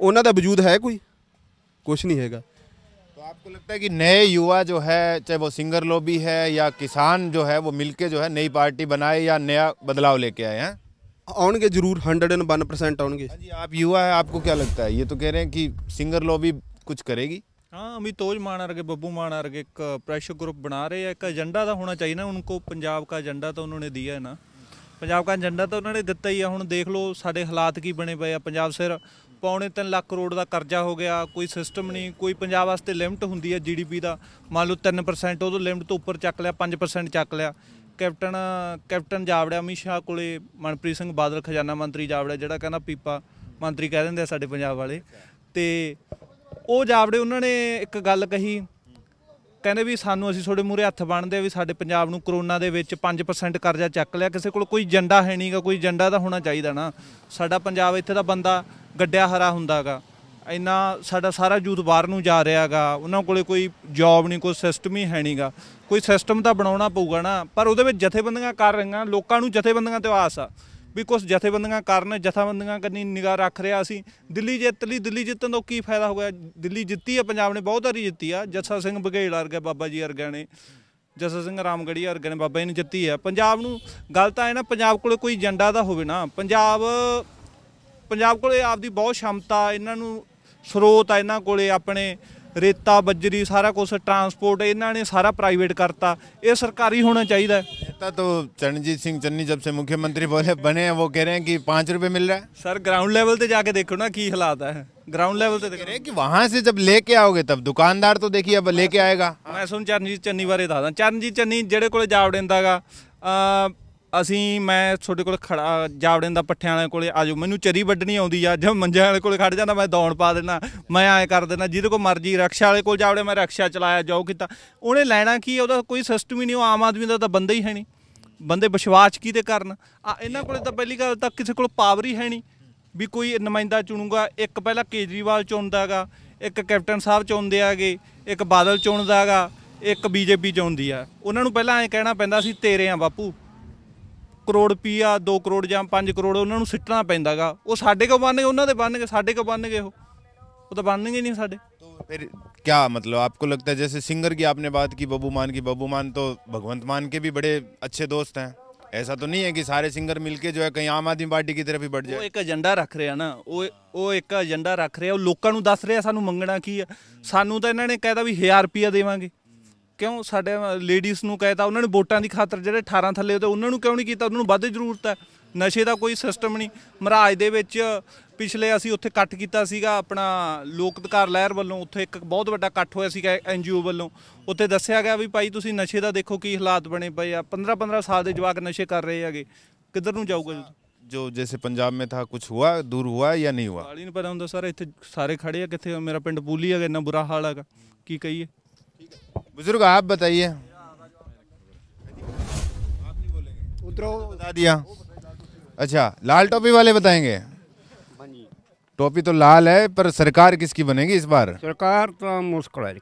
ਉਹਨਾਂ ਦਾ ਵਜੂਦ ਹੈ ਕੋਈ ਕੁਝ ਨਹੀਂ ਹੈਗਾ आपको लगता है कि नए युवा जो है चाहे वो सिंगर लोबी है या किसान जो है वो मिलके जो है नई पार्टी बनाए या नया बदलाव लेके आए हैं आउनगे जरूर हंड्रेड एंड वन परसेंट आउनगे आप युवा है आपको क्या लगता है ये तो कह रहे हैं कि सिंगर लोबी कुछ करेगी हाँ अमितोज मान अर्गे बब्बू मान अर्गे एक प्रेशर ग्रुप बना रहे हैं एक एजेंडा तो होना चाहिए ना उनको पंजाब का एजेंडा तो उन्होंने दिया है ना पंजाब का एजेंडा तो उन्होंने दिता ही है हूँ देख लो साढ़े हालात की बने पे पंजाब सिर ਪੌਣੇ 3 ਲੱਖ ਕਰੋੜ ਦਾ ਕਰਜ਼ਾ ਹੋ ਗਿਆ ਕੋਈ ਸਿਸਟਮ ਨਹੀਂ ਕੋਈ ਪੰਜਾਬ ਵਾਸਤੇ ਲਿਮਟ ਹੁੰਦੀ ਹੈ ਜੀਡੀਪੀ ਦਾ ਮੰਨ ਲਓ 3% ਉਹਦੋਂ ਲਿਮਟ ਤੋਂ ਉੱਪਰ ਚੱਕ ਲਿਆ 5% ਚੱਕ ਲਿਆ ਕੈਪਟਨ ਕੈਪਟਨ ਜਾਵੜਾ ਅਮੀਸ਼ਾ ਸ਼ਾਹ ਕੋਲੇ ਮਨਪ੍ਰੀਤ ਸਿੰਘ ਬਾਦਲ ਖਜ਼ਾਨਾ ਮੰਤਰੀ ਜਾਵੜਾ ਜਿਹੜਾ ਕਹਿੰਦਾ ਪੀਪਾ ਮੰਤਰੀ ਕਹਿ ਦਿੰਦੇ ਆ ਸਾਡੇ ਪੰਜਾਬ ਵਾਲੇ ਤੇ ਉਹ ਜਾਵੜੇ ਉਹਨਾਂ ਨੇ ਇੱਕ ਗੱਲ ਕਹੀ ਕਹਿੰਦੇ ਵੀ ਸਾਨੂੰ ਅਸੀਂ ਤੁਹਾਡੇ ਮੂਰੇ ਹੱਥ ਬਣਦੇ ਵੀ ਸਾਡੇ ਪੰਜਾਬ ਨੂੰ ਕਰੋਨਾ ਦੇ ਵਿੱਚ 5% ਕਰਜ਼ਾ ਚੱਕ ਲਿਆ ਕਿਸੇ ਕੋਲ ਕੋਈ ਏਜੰਡਾ ਹੈ ਨਹੀਂਗਾ ਕੋਈ ਏਜੰਡਾ ਤਾਂ ਹੋਣਾ ਚਾਹੀਦਾ ਨਾ ਸਾਡਾ ਪੰਜਾਬ ਇੱਥੇ ਦਾ ਬੰਦਾ ਗੱਡਿਆ ਹਰਾ ਹੁੰਦਾਗਾ ਇੰਨਾ ਸਾਡਾ ਸਾਰਾ ਯੂਥ ਬਾਹਰ ਨੂੰ ਜਾ ਰਿਹਾਗਾ ਉਹਨਾਂ ਕੋਲੇ ਕੋਈ ਜੌਬ ਨਹੀਂ ਕੋਈ ਸਿਸਟਮ ਹੀ ਹੈ ਨਹੀਂਗਾ ਕੋਈ ਸਿਸਟਮ ਤਾਂ ਬਣਾਉਣਾ ਪਊਗਾ ਨਾ ਪਰ ਉਹਦੇ ਵਿੱਚ ਜਥੇਬੰਦੀਆਂ ਕਰ ਰਹੀਆਂ ਲੋਕਾਂ ਨੂੰ ਜਥੇਬੰਦੀਆਂ ਤੇ ਆਸ ਆ ਵੀ ਕੁਝ ਜਥੇਬੰਦੀਆਂ ਕਰਨ ਜਥੇਬੰਦੀਆਂ ਕਰਨੀ ਨਿਗਾਹ ਰੱਖ ਰਿਹਾ ਸੀ ਦਿੱਲੀ ਜਿੱਤ ਲਈ ਦਿੱਲੀ ਜਿੱਤਣ ਤੋਂ ਕੀ ਫਾਇਦਾ ਹੋਇਆ ਦਿੱਲੀ ਜਿੱਤੀ ਆ ਪੰਜਾਬ ਨੇ ਬਹੁਤ ਵਾਰੀ ਜਿੱਤੀ ਆ ਜੱਸਾ ਸਿੰਘ ਬਘੇਲ ਵਰਗੇ ਬਾਬਾ ਜੀ ਵਰਗੇ ਨੇ ਜੱਸਾ ਸਿੰਘ ਰਾਮਗੜੀ ਵਰਗੇ ਨੇ ਬਾਬਾ ਜੀ ਨੇ ਜਿੱਤੀ ਆ ਪੰਜਾਬ ਨੂੰ ਗੱਲ ਤਾਂ ਇਹ ਨਾ ਪੰਜਾਬ ਕੋਲੇ ਕੋਈ ਏਜੰਡਾ ਦਾ ਹੋਵੇ ਨਾ ਪੰਜਾਬ ਪੰਜਾਬ ਕੋਲੇ ਆਪਦੀ ਬਹੁਤ ਸ਼ਮਤਾ ਇਹਨਾਂ ਨੂੰ ਸਰੋਤ ਆ ਇਹਨਾਂ ਕੋਲੇ ਆਪਣੇ ਰੇਤਾ ਬੱਜਰੀ ਸਾਰਾ ਕੁਝ ਟਰਾਂਸਪੋਰਟ ਇਹਨਾਂ ਨੇ ਸਾਰਾ ਪ੍ਰਾਈਵੇਟ ਕਰਤਾ ਇਹ ਸਰਕਾਰੀ ਹੋਣਾ ਚਾਹੀਦਾ ਤਾਂ ਤੋ ਚਰਨਜੀਤ ਸਿੰਘ ਚੰਨੀ ਜਬ ਸੇ ਮੁੱਖ ਮੰਤਰੀ ਬੋਲੇ ਬਣੇ ਉਹ ਕਹਿ ਰਹੇ ਕਿ 5 ਰੁਪਏ ਮਿਲ ਰਿਹਾ ਸਰ ਗਰਾਊਂਡ ਲੈਵਲ ਤੇ ਜਾ ਕੇ ਦੇਖੋ ਨਾ ਕੀ ਹਾਲਾਤ ਹੈ ਗਰਾਊਂਡ ਲੈਵਲ ਤੇ ਦੇਖੋ ਕਿ ਵਾਹਾਂ ਸੇ ਜਬ ਲੈ ਕੇ ਆਓਗੇ ਤਬ ਦੁਕਾਨਦਾਰ ਤੋਂ ਦੇਖੀ ਅਬ ਲੈ ਕੇ ਆਏਗਾ ਮੈਂ ਸੁਣ ਚਰਨਜੀਤ ਚੰਨੀ ਬਾਰੇ ਦੱਸਦਾ ਚਰਨਜੀਤ ਚੰਨੀ ਜਿਹੜੇ ਕੋਲੇ ਜਾ ਆ ਅਸੀਂ ਮੈਂ ਤੁਹਾਡੇ ਕੋਲ ਖੜਾ ਜਾਵੜਨ ਦਾ ਪੱਠਿਆਂ ਵਾਲੇ ਕੋਲੇ ਆਜੋ ਮੈਨੂੰ ਚਰੀ ਵੱਢਣੀ ਆਉਂਦੀ ਆ ਜਦ ਮੰਜਿਆਂ ਵਾਲੇ ਕੋਲੇ ਖੜ ਜਾਂਦਾ ਮੈਂ ਦੌਣ ਪਾ ਦੇਣਾ ਮੈਂ ਐ ਕਰ ਦੇਣਾ ਜਿਹਦੇ ਕੋ ਮਰਜੀ ਰਕਸ਼ਾ ਵਾਲੇ ਕੋਲ ਜਾਵੜੇ ਮੈਂ ਰਕਸ਼ਾ ਚਲਾਇਆ ਜਾਉ ਕੀਤਾ ਉਹਨੇ ਲੈਣਾ ਕੀ ਉਹਦਾ ਕੋਈ ਸਿਸਟਮ ਹੀ ਨਹੀਂ ਉਹ ਆਮ ਆਦਮੀ ਦਾ ਤਾਂ ਬੰਦਾ ਹੀ ਹੈ ਨਹੀਂ ਬੰਦੇ ਵਿਸ਼ਵਾਸ ਕੀ ਤੇ ਕਰਨ ਆ ਇਹਨਾਂ ਕੋਲੇ ਤਾਂ ਪਹਿਲੀ ਗੱਲ ਤਾਂ ਕਿਸੇ ਕੋਲ ਪਾਵਰ ਹੀ ਹੈ ਨਹੀਂ ਵੀ ਕੋਈ ਨੁਮਾਇੰਦਾ ਚੁਣੂਗਾ ਇੱਕ ਪਹਿਲਾਂ ਕੇਜਰੀਵਾਲ ਚੁਣਦਾਗਾ ਇੱਕ ਕੈਪਟਨ ਸਾਹਿਬ ਚੁਣਦੇ ਆਗੇ ਇੱਕ ਬਾਦਲ ਚੁਣਦਾਗਾ ਇੱਕ ਬੀਜੇਪੀ ਚੁਣਦੀ ਆ ਉਹਨਾਂ ਨੂੰ ਪਹਿਲਾਂ ਐ ਕਹਿਣਾ ਪੈਂਦਾ ਸੀ ਤੇਰੇ ਆ ਬਾਪੂ ਕਰੋੜ ਰੁਪਈਆ 2 ਕਰੋੜ ਜਾਂ 5 ਕਰੋੜ ਉਹਨਾਂ ਨੂੰ ਸਿੱਟਣਾ ਪੈਂਦਾਗਾ ਉਹ ਸਾਡੇ ਕੋ ਬੰਨਗੇ ਉਹਨਾਂ ਦੇ ਬੰਨਗੇ ਸਾਡੇ ਕੋ ਬੰਨਗੇ ਉਹ ਉਹ ਤਾਂ ਬਣਨਗੇ ਨਹੀਂ ਸਾਡੇ ਫਿਰ ਕੀ ਮਤਲਬ ਆਪਕੋ ਲੱਗਦਾ ਜੈਸੇ ਸਿੰਗਰ ਕੀ ਆਪਨੇ ਬਾਤ ਕੀ ਬੱਬੂ ਮਾਨ ਕੀ ਬੱਬੂ ਮਾਨ ਤੋਂ ਭਗਵੰਤ ਮਾਨ ਕੇ ਵੀ ਬੜੇ ਅੱਛੇ ਦੋਸਤ ਹੈ ਐਸਾ ਤਾਂ ਨਹੀਂ ਹੈ ਕਿ ਸਾਰੇ ਸਿੰਗਰ ਮਿਲ ਕੇ ਜੋ ਹੈ ਕਈ ਆਮ ਆਦਮੀ ਪਾਰਟੀ ਕੀ ਤਰਫ ਹੀ ही ਜਾਏ ਉਹ ਇੱਕ ਏਜੰਡਾ ਰੱਖ ਰਿਹਾ ਨਾ ਉਹ ਉਹ ਇੱਕ ਏਜੰਡਾ ਰੱਖ ਰਿਹਾ ਉਹ ਲੋਕਾਂ ਨੂੰ ਦੱਸ ਰਿਹਾ ਸਾਨੂੰ ਮੰਗਣਾ ਕੀ ਹੈ ਸਾਨੂੰ ਤਾਂ ਇਹਨਾਂ ਨੇ ਕਹਿਦਾ ਵੀ 1000 ਰੁਪਿਆ ਦੇਵਾਂਗੇ ਕਿਉਂ ਸਾਡੇ ਲੇਡੀਜ਼ ਨੂੰ ਕਹਿਤਾ ਉਹਨਾਂ ਨੇ ਵੋਟਾਂ ਦੀ ਖਾਤਰ ਜਿਹੜੇ 18 ਥੱਲੇ ਤੇ ਉਹਨਾਂ ਨੂੰ ਕਿਉਂ ਨਹੀਂ ਕੀਤਾ ਉਹਨਾਂ ਨੂੰ ਵੱਧ ਜ਼ਰੂਰਤ ਹੈ ਨਸ਼ੇ ਦਾ ਕੋਈ ਸਿਸਟਮ ਨਹੀਂ ਮਹਾਰਾਜ ਦੇ ਵਿੱਚ ਪਿਛਲੇ ਅਸੀਂ ਉੱਥੇ ਇਕੱਠ ਕੀਤਾ ਸੀਗਾ ਆਪਣਾ ਲੋਕ ਅਧਿਕਾਰ ਲਹਿਰ ਵੱਲੋਂ ਉੱਥੇ ਇੱਕ ਬਹੁਤ ਵੱਡਾ ਇਕੱਠ ਹੋਇਆ ਸੀਗਾ ਐਨਜੀਓ ਵੱਲੋਂ ਉੱਥੇ ਦੱਸਿਆ ਗਿਆ ਵੀ ਭਾਈ ਤੁਸੀਂ ਨਸ਼ੇ ਦਾ ਦੇਖੋ ਕੀ ਹਾਲਾਤ ਬਣੇ ਪਏ ਆ 15 15 ਸਾਲ ਦੇ ਜਵਾਕ ਨਸ਼ੇ ਕਰ ਰਹੇ ਹੈਗੇ ਕਿੱਧਰ ਨੂੰ ਜਾਊਗਾ ਜੋ ਜੈਸੇ ਪੰਜਾਬ ਮੇਂ ਥਾ ਕੁਝ ਹੁਆ ਦੂਰ ਹੁਆ ਜਾਂ ਨਹੀਂ ਹੁਆ ਹਾਲੀ ਨਹੀਂ ਪਤਾ ਹੁੰਦਾ ਸਰ ਇੱਥੇ ਸਾਰੇ ਖੜੇ ਆ ਕਿੱਥੇ ਮੇਰਾ ਪਿੰਡ ਪੂਲੀ ਹੈਗਾ ਇੰਨਾ ਬੁਰਾ ਹਾਲ ਹੈਗਾ ਕੀ ਕਹੀਏ बुजुर्ग आप बताइए उतरो बता दिया अच्छा लाल टोपी वाले बताएंगे टोपी तो लाल है पर सरकार किसकी बनेगी इस बार सरकार तो मुश्किल है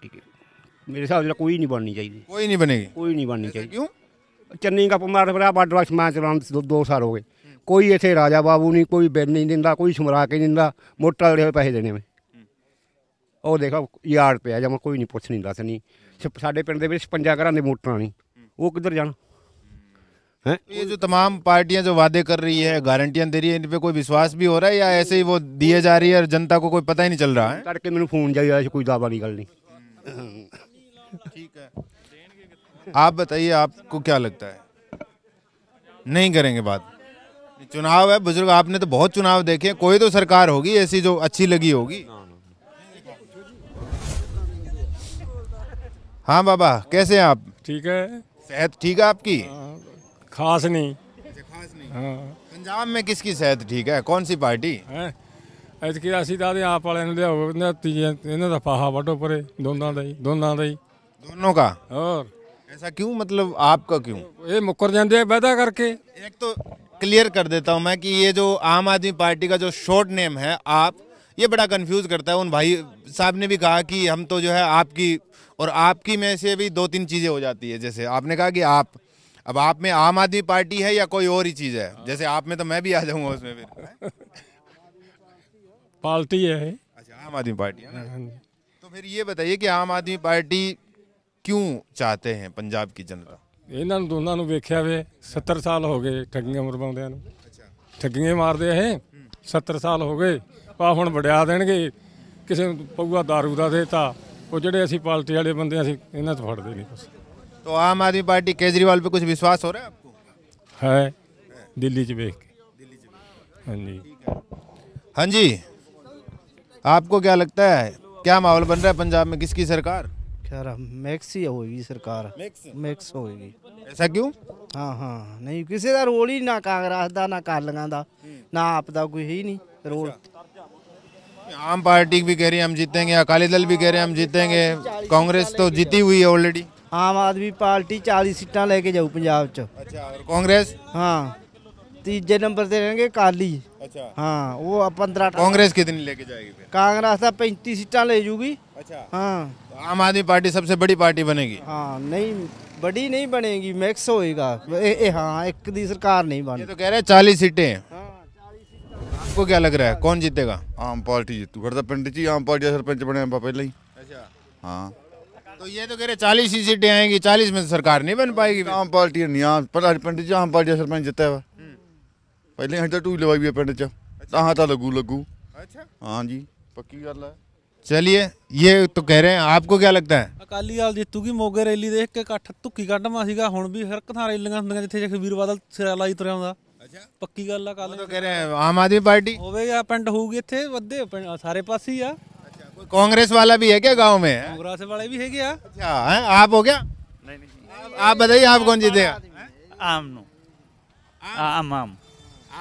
मेरे साथ कोई नहीं बननी चाहिए कोई नहीं बनेगी कोई नहीं बननी चाहिए क्यों चन्नी का पंद्रह रुपया बाडवा समाज चलान दो, दो साल हो गए कोई इतने राजा बाबू नहीं कोई बिल नहीं दिता कोई समरा के नहीं दिता मोटा पैसे देने में ਉਹ ਦੇਖੋ ਯਾਰ ਪਿਆ ਜਮਾ ਕੋਈ ਨਹੀਂ ਪੁੱਛ ਨਹੀਂ ਦੱਸ ਨਹੀਂ ਸਿਰਫ ਸਾਡੇ ਪਿੰਡ ਦੇ ਵਿੱਚ 55 ਘਰਾਂ ਦੇ ਮੋਟਰਾਂ ਨਹੀਂ ਉਹ ਕਿੱਧਰ ਜਾਣ है ये जो तमाम पार्टियां जो वादे कर रही है गारंटियां दे रही है इन पे कोई विश्वास भी हो रहा है या ऐसे ही वो दिए जा रही है और जनता को कोई पता ही नहीं चल रहा है करके मैंने फोन जाइए कोई दावा नहीं गल नहीं ठीक है आप बताइए आपको क्या लगता है नहीं करेंगे बात चुनाव है बुजुर्ग आपने तो बहुत चुनाव देखे कोई तो सरकार होगी ऐसी जो अच्छी लगी होगी हाँ बाबा कैसे हैं आप ठीक है सेहत ठीक है आपकी आ, खास नहीं अच्छा, खास नहीं हाँ पंजाब में किसकी सेहत ठीक है कौन सी पार्टी ਹੈ ਐਤਕੀ ਅਸੀਂ आप वाले ਆਪ ਵਾਲਿਆਂ ਨੂੰ ਲਿਆਓ ਇਹਨਾਂ ਤੀਜੇ ਇਹਨਾਂ ਦਾ ਪਾਹਾ ਵੱਡੋ ਪਰੇ ਦੋਨਾਂ ਦਾ ਹੀ दोनों का और ऐसा क्यों मतलब आपका क्यों ये मुकर जाते ਆ ਵਾਅਦਾ ਕਰਕੇ एक तो क्लियर कर देता हूँ मैं कि ये जो आम आदमी पार्टी का जो शॉर्ट नेम है आप ये बड़ा कंफ्यूज करता है उन भाई साहब ने भी कहा कि हम तो जो है आपकी और आपकी में से भी दो तीन चीज़ें हो जाती है जैसे आपने कहा कि आप अब आप में आम आदमी पार्टी है या कोई और ही चीज़ है जैसे आप में तो मैं भी आ जाऊँगा उसमें फिर पार्टी है अच्छा आम आदमी पार्टी है हाँ तो फिर ये बताइए कि आम आदमी पार्टी क्यों चाहते हैं पंजाब की जनता इन्होंने दोनों वेख्या वे सत्तर साल हो गए ठगिया ਗਏ ठगिया मारद ਨੂੰ ਅੱਛਾ ਠੱਗੀਆਂ ਮਾਰਦੇ ਇਹ 70 ਸਾਲ ਹੋ ਗਏ ਕਿਸੇ ਨੂੰ ਪਊਆ ਦਾਰੂ ਦਾ ਦੇਤਾ ਉਹ ਜਿਹੜੇ ਅਸੀਂ ਪਾਲਟੀ ਵਾਲੇ ਬੰਦੇ ਅਸੀਂ ਇਹਨਾਂ ਤੋਂ ਫੜਦੇ तो आम आदमी पार्टी केजरीवाल पे कुछ विश्वास हो रहा है आपको है दिल्ली च के हाँ जी हाँ जी आपको क्या लगता है क्या माहौल बन रहा है पंजाब में किसकी सरकार खैर मैक्स ही होगी सरकार मैक्स होगी ऐसा क्यों हाँ हाँ नहीं किसी का रोल ही ना कांग्रेस का ना अकालियां का ना आपका कोई ही नहीं रोल अच्छा। आम पार्टी भी कह रही है हम जीतेंगे अकाली दल भी कह रहे हैं हम जीतेंगे कांग्रेस तो जीती हुई है ऑलरेडी आम आदमी पार्टी चालीस सीटा लेके जाऊ पंजाब अच्छा कांग्रेस हाँ तीजे नंबर से रहेंगे काली अच्छा हाँ वो पंद्रह कांग्रेस कितनी लेके जाएगी कांग्रेस तो पैंतीस सीटा ले जूगी अच्छा हाँ तो आम आदमी पार्टी सबसे बड़ी पार्टी बनेगी हाँ नहीं बड़ी नहीं बनेगी मैक्स होएगा ए, हाँ एक दी सरकार नहीं बने तो कह रहे चालीस सीटें हाँ आपको क्या लग रहा है कौन जीतेगा ਆਮ ਪਾਰਟੀ ਜਿੱਤੂ ਫਿਰ ਤਾਂ ਪਿੰਡ 'ਚ ਹੀ ਆਮ ਪਾਰਟੀ ਦਾ ਸਰਪੰਚ ਬਣਿਆ ਆਪਾਂ ਪਹਿਲਾਂ ਹੀ अच्छा ਹਾਂ तो ये तो कह रहे चालीस ही सीटें आएंगी चालीस में तो सरकार नहीं बन पाएगी ਆਮ ਪਾਰਟੀ ਨਹੀਂ ਆਮ ਪਰ ਪਿੰਡ 'ਚ ਆਮ ਪਾਰਟੀ ਦਾ ਸਰਪੰਚ ਜਿੱਤਿਆ ਵਾ ਪਹਿਲਾਂ ਹੀ ਤਾਂ ਢੂਈ ਲਵਾਈ ਵੀ ਆ ਪਿੰਡ 'ਚ ਤਾਂ ਤਾਂ ਲੱਗੂ ਲੱਗੂ अच्छा ਹਾਂ ਜੀ ਪੱਕੀ ਗੱਲ ਹੈ चलिए ये तो कह रहे हैं आपको क्या लगता है ਅਕਾਲੀ ਦਲ ਜਿੱਤੂਗੀ ਮੋਗੇ ਰੈਲੀ ਦੇਖ ਕੇ ਇਕੱਠ ਧੁੱਕੀ ਕੱਢਵਾ ਸੀਗਾ ਹੁਣ ਵੀ ਹਰ ਇੱਕ ਥਾਂ ਰੈਲੀਆਂ ਹੁੰਦੀਆਂ ਜਿੱਥੇ ਜਖਵੀਰ ਬਾਦਲ ਸਿਰਾ ਲਾਈ ਤੁਰਿਆ ਹੁੰਦਾ पक्की ਪੱਕੀ ਗੱਲ ਆ ਉਹ ਤਾਂ ਕਹਿ आम आदमी पार्टी ਪਿੰਡ ਹੋਊਗੀ ਇੱਥੇ ਵੱਧੇ ਸਾਰੇ ਪਾਸੇ ਹੀ ਆ कांग्रेस वाला भी है क्या गांव में ਕਾਂਗਰਸ ਵਾਲੇ ਵੀ ਹੈਗੇ ਆ अच्छा आप हो क्या नहीं नहीं आप बताइए आप कौन जीतेगा आम नो आम आम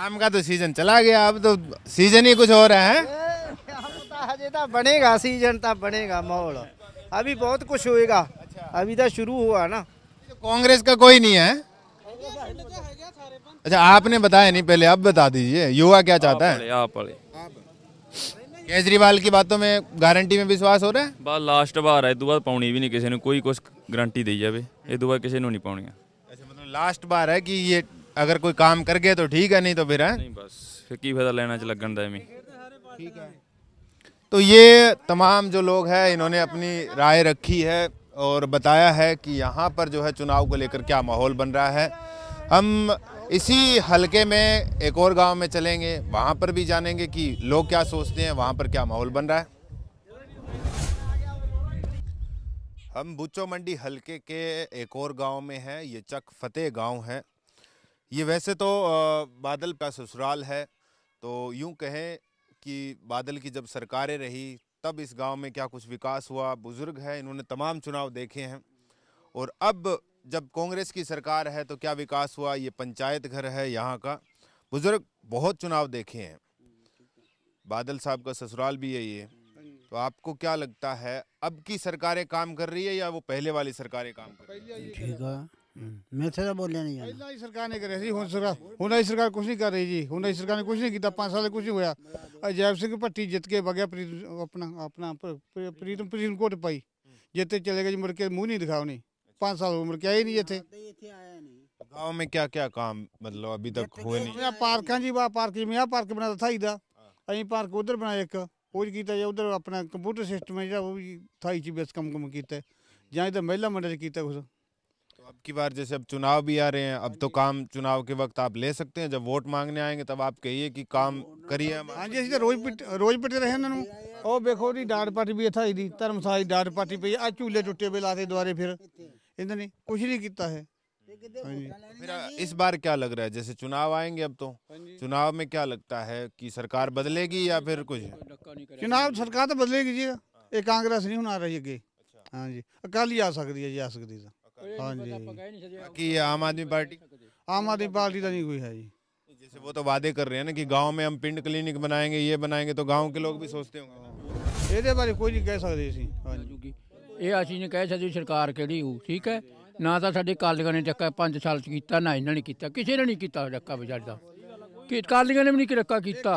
आम का तो सीजन चला गया अब तो सीजन ही कुछ हो रहा है हजे तो बनेगा सीजन तो बनेगा माहौल अभी बहुत कुछ होएगा अभी तो शुरू हुआ ना कांग्रेस का कोई नहीं है अच्छा आपने बताया नहीं पहले आप बता दीजिए युवा क्या चाहता है केजरीवाल की बातों में गारंटी में विश्वास हो रहा है बस लास्ट बार है दुआ पाउनी भी नहीं किसी ने कोई कुछ गारंटी दी जाए ये दुआ किसी ने नहीं पाउनी अच्छा मतलब लास्ट बार है कि ये अगर कोई काम कर गए तो ठीक है नहीं तो फिर है नहीं बस फिर की फायदा लेना च लगन दा ठीक है तो ये तमाम जो लोग हैं इन्होंने अपनी राय रखी है और बताया है कि यहाँ पर जो है चुनाव को लेकर क्या माहौल बन रहा है हम इसी हलके में एक और गांव में चलेंगे वहाँ पर भी जानेंगे कि लोग क्या सोचते हैं वहाँ पर क्या माहौल बन रहा है हम बुच्चो मंडी हलके के एक और गांव में हैं ये चक फतेह गांव है ये वैसे तो बादल का ससुराल है तो यूं कहें कि बादल की जब सरकारें रही तब इस गांव में क्या कुछ विकास हुआ बुज़ुर्ग है इन्होंने तमाम चुनाव देखे हैं और अब जब कांग्रेस की सरकार है तो क्या विकास हुआ ये पंचायत घर है यहाँ का बुज़ुर्ग बहुत चुनाव देखे हैं बादल साहब का ससुराल भी है ये तो आपको क्या लगता है अब की सरकारें काम कर रही है या वो पहले वाली सरकारें काम कर रही है हम्म, मैं थोड़ा तो बोलने नहीं पहला ही सरकार ने रही हूँ सरकार हूँ ही सरकार कुछ नहीं कर रही जी हूं ही सरकार ने कुछ नहीं किया पांच साल कुछ नहीं हुआ अजैब सिंह भट्टी जित के बगया अपना अपना प्रीतम प्रीतम कोट पाई जितते चले गए मुड़ के मुंह नहीं दिखा उन्हें पाँच साल उम्र क्या ही नहीं थे हाँ, गांव में क्या क्या काम मतलब अभी तक हुए नहीं हाँ पार्क जी वहाँ पार्क मैं पार्क बनाता था इधर हाँ। अभी पार्क उधर बनाया एक कुछ किया जाए उधर अपना कंप्यूटर सिस्टम है ਜਿਹੜਾ ਉਹ ਵੀ ਥਾਈ ਚ कम ਕੰਮ ਕੰਮ ਕੀਤਾ ਜਾਂ ਇਧਰ ਮਹਿਲਾ ਮੰਡਲ अब की बार जैसे अब चुनाव भी आ रहे हैं अब तो काम चुनाव के वक्त आप ले सकते हैं जब वोट मांगने आएंगे तब आप कहिए कि काम करिए हाँ जी ਅਸੀਂ तो रोज पिट रोज ਪਿੱਟ रहे ਉਹਨਾਂ ਨੂੰ ਉਹ ਵੇਖੋ ਦੀ ਡਾਟ ਪਾਰਟੀ ਵੀ ਥਾਈ ਦੀ ਧਰਮਸਾਈ ਡਾਟ ਪਾਰਟੀ ਪਈ ਆ ਝੂਲੇ ਟੁੱਟੇ ਪਏ ਲਾਤੇ इन्होंने कुछ नहीं किया है हाँ फिर इस बार क्या लग रहा है जैसे चुनाव आएंगे अब तो हाँ चुनाव में क्या लगता है कि सरकार बदलेगी या फिर कुछ चुनाव सरकार तो बदलेगी जी ये कांग्रेस नहीं होना रही अगे अच्छा। हाँ जी अकाली आ सकती है जी आ सकती है हाँ तो जी बाकी आम आदमी पार्टी आम आदमी पार्टी तो नहीं कोई है जी जैसे वो तो वादे कर रहे हैं ना कि गांव में हम पिंड क्लिनिक बनाएंगे ये बनाएंगे तो गांव के लोग भी सोचते होंगे ਇਹਦੇ ਬਾਰੇ ਕੋਈ ਨਹੀਂ ਕਹਿ ਸਕਦੇ हाँ जी ਇਹ ਅਸੀਂ ਨਹੀਂ ਕਹਿ ਸਕਦੇ ਸਰਕਾਰ ਕਿਹੜੀ ਹੋ ਠੀਕ ਹੈ ਨਾ ਤਾਂ ਸਾਡੇ ਕਾਲੀਆਂ ਨੇ ਚੱਕਾ 5 ਸਾਲ ਚ ਕੀਤਾ ਨਾ ਇਹਨਾਂ ਨੇ ਕੀਤਾ ਕਿਸੇ ਨੇ ਨਹੀਂ ਕੀਤਾ ਚੱਕਾ ਵਿਚਾਰੇ ਦਾ ਕਿ ਕਾਲੀਆਂ ਨੇ ਵੀ ਨਹੀਂ ਕਿਰਕਾ ਕੀਤਾ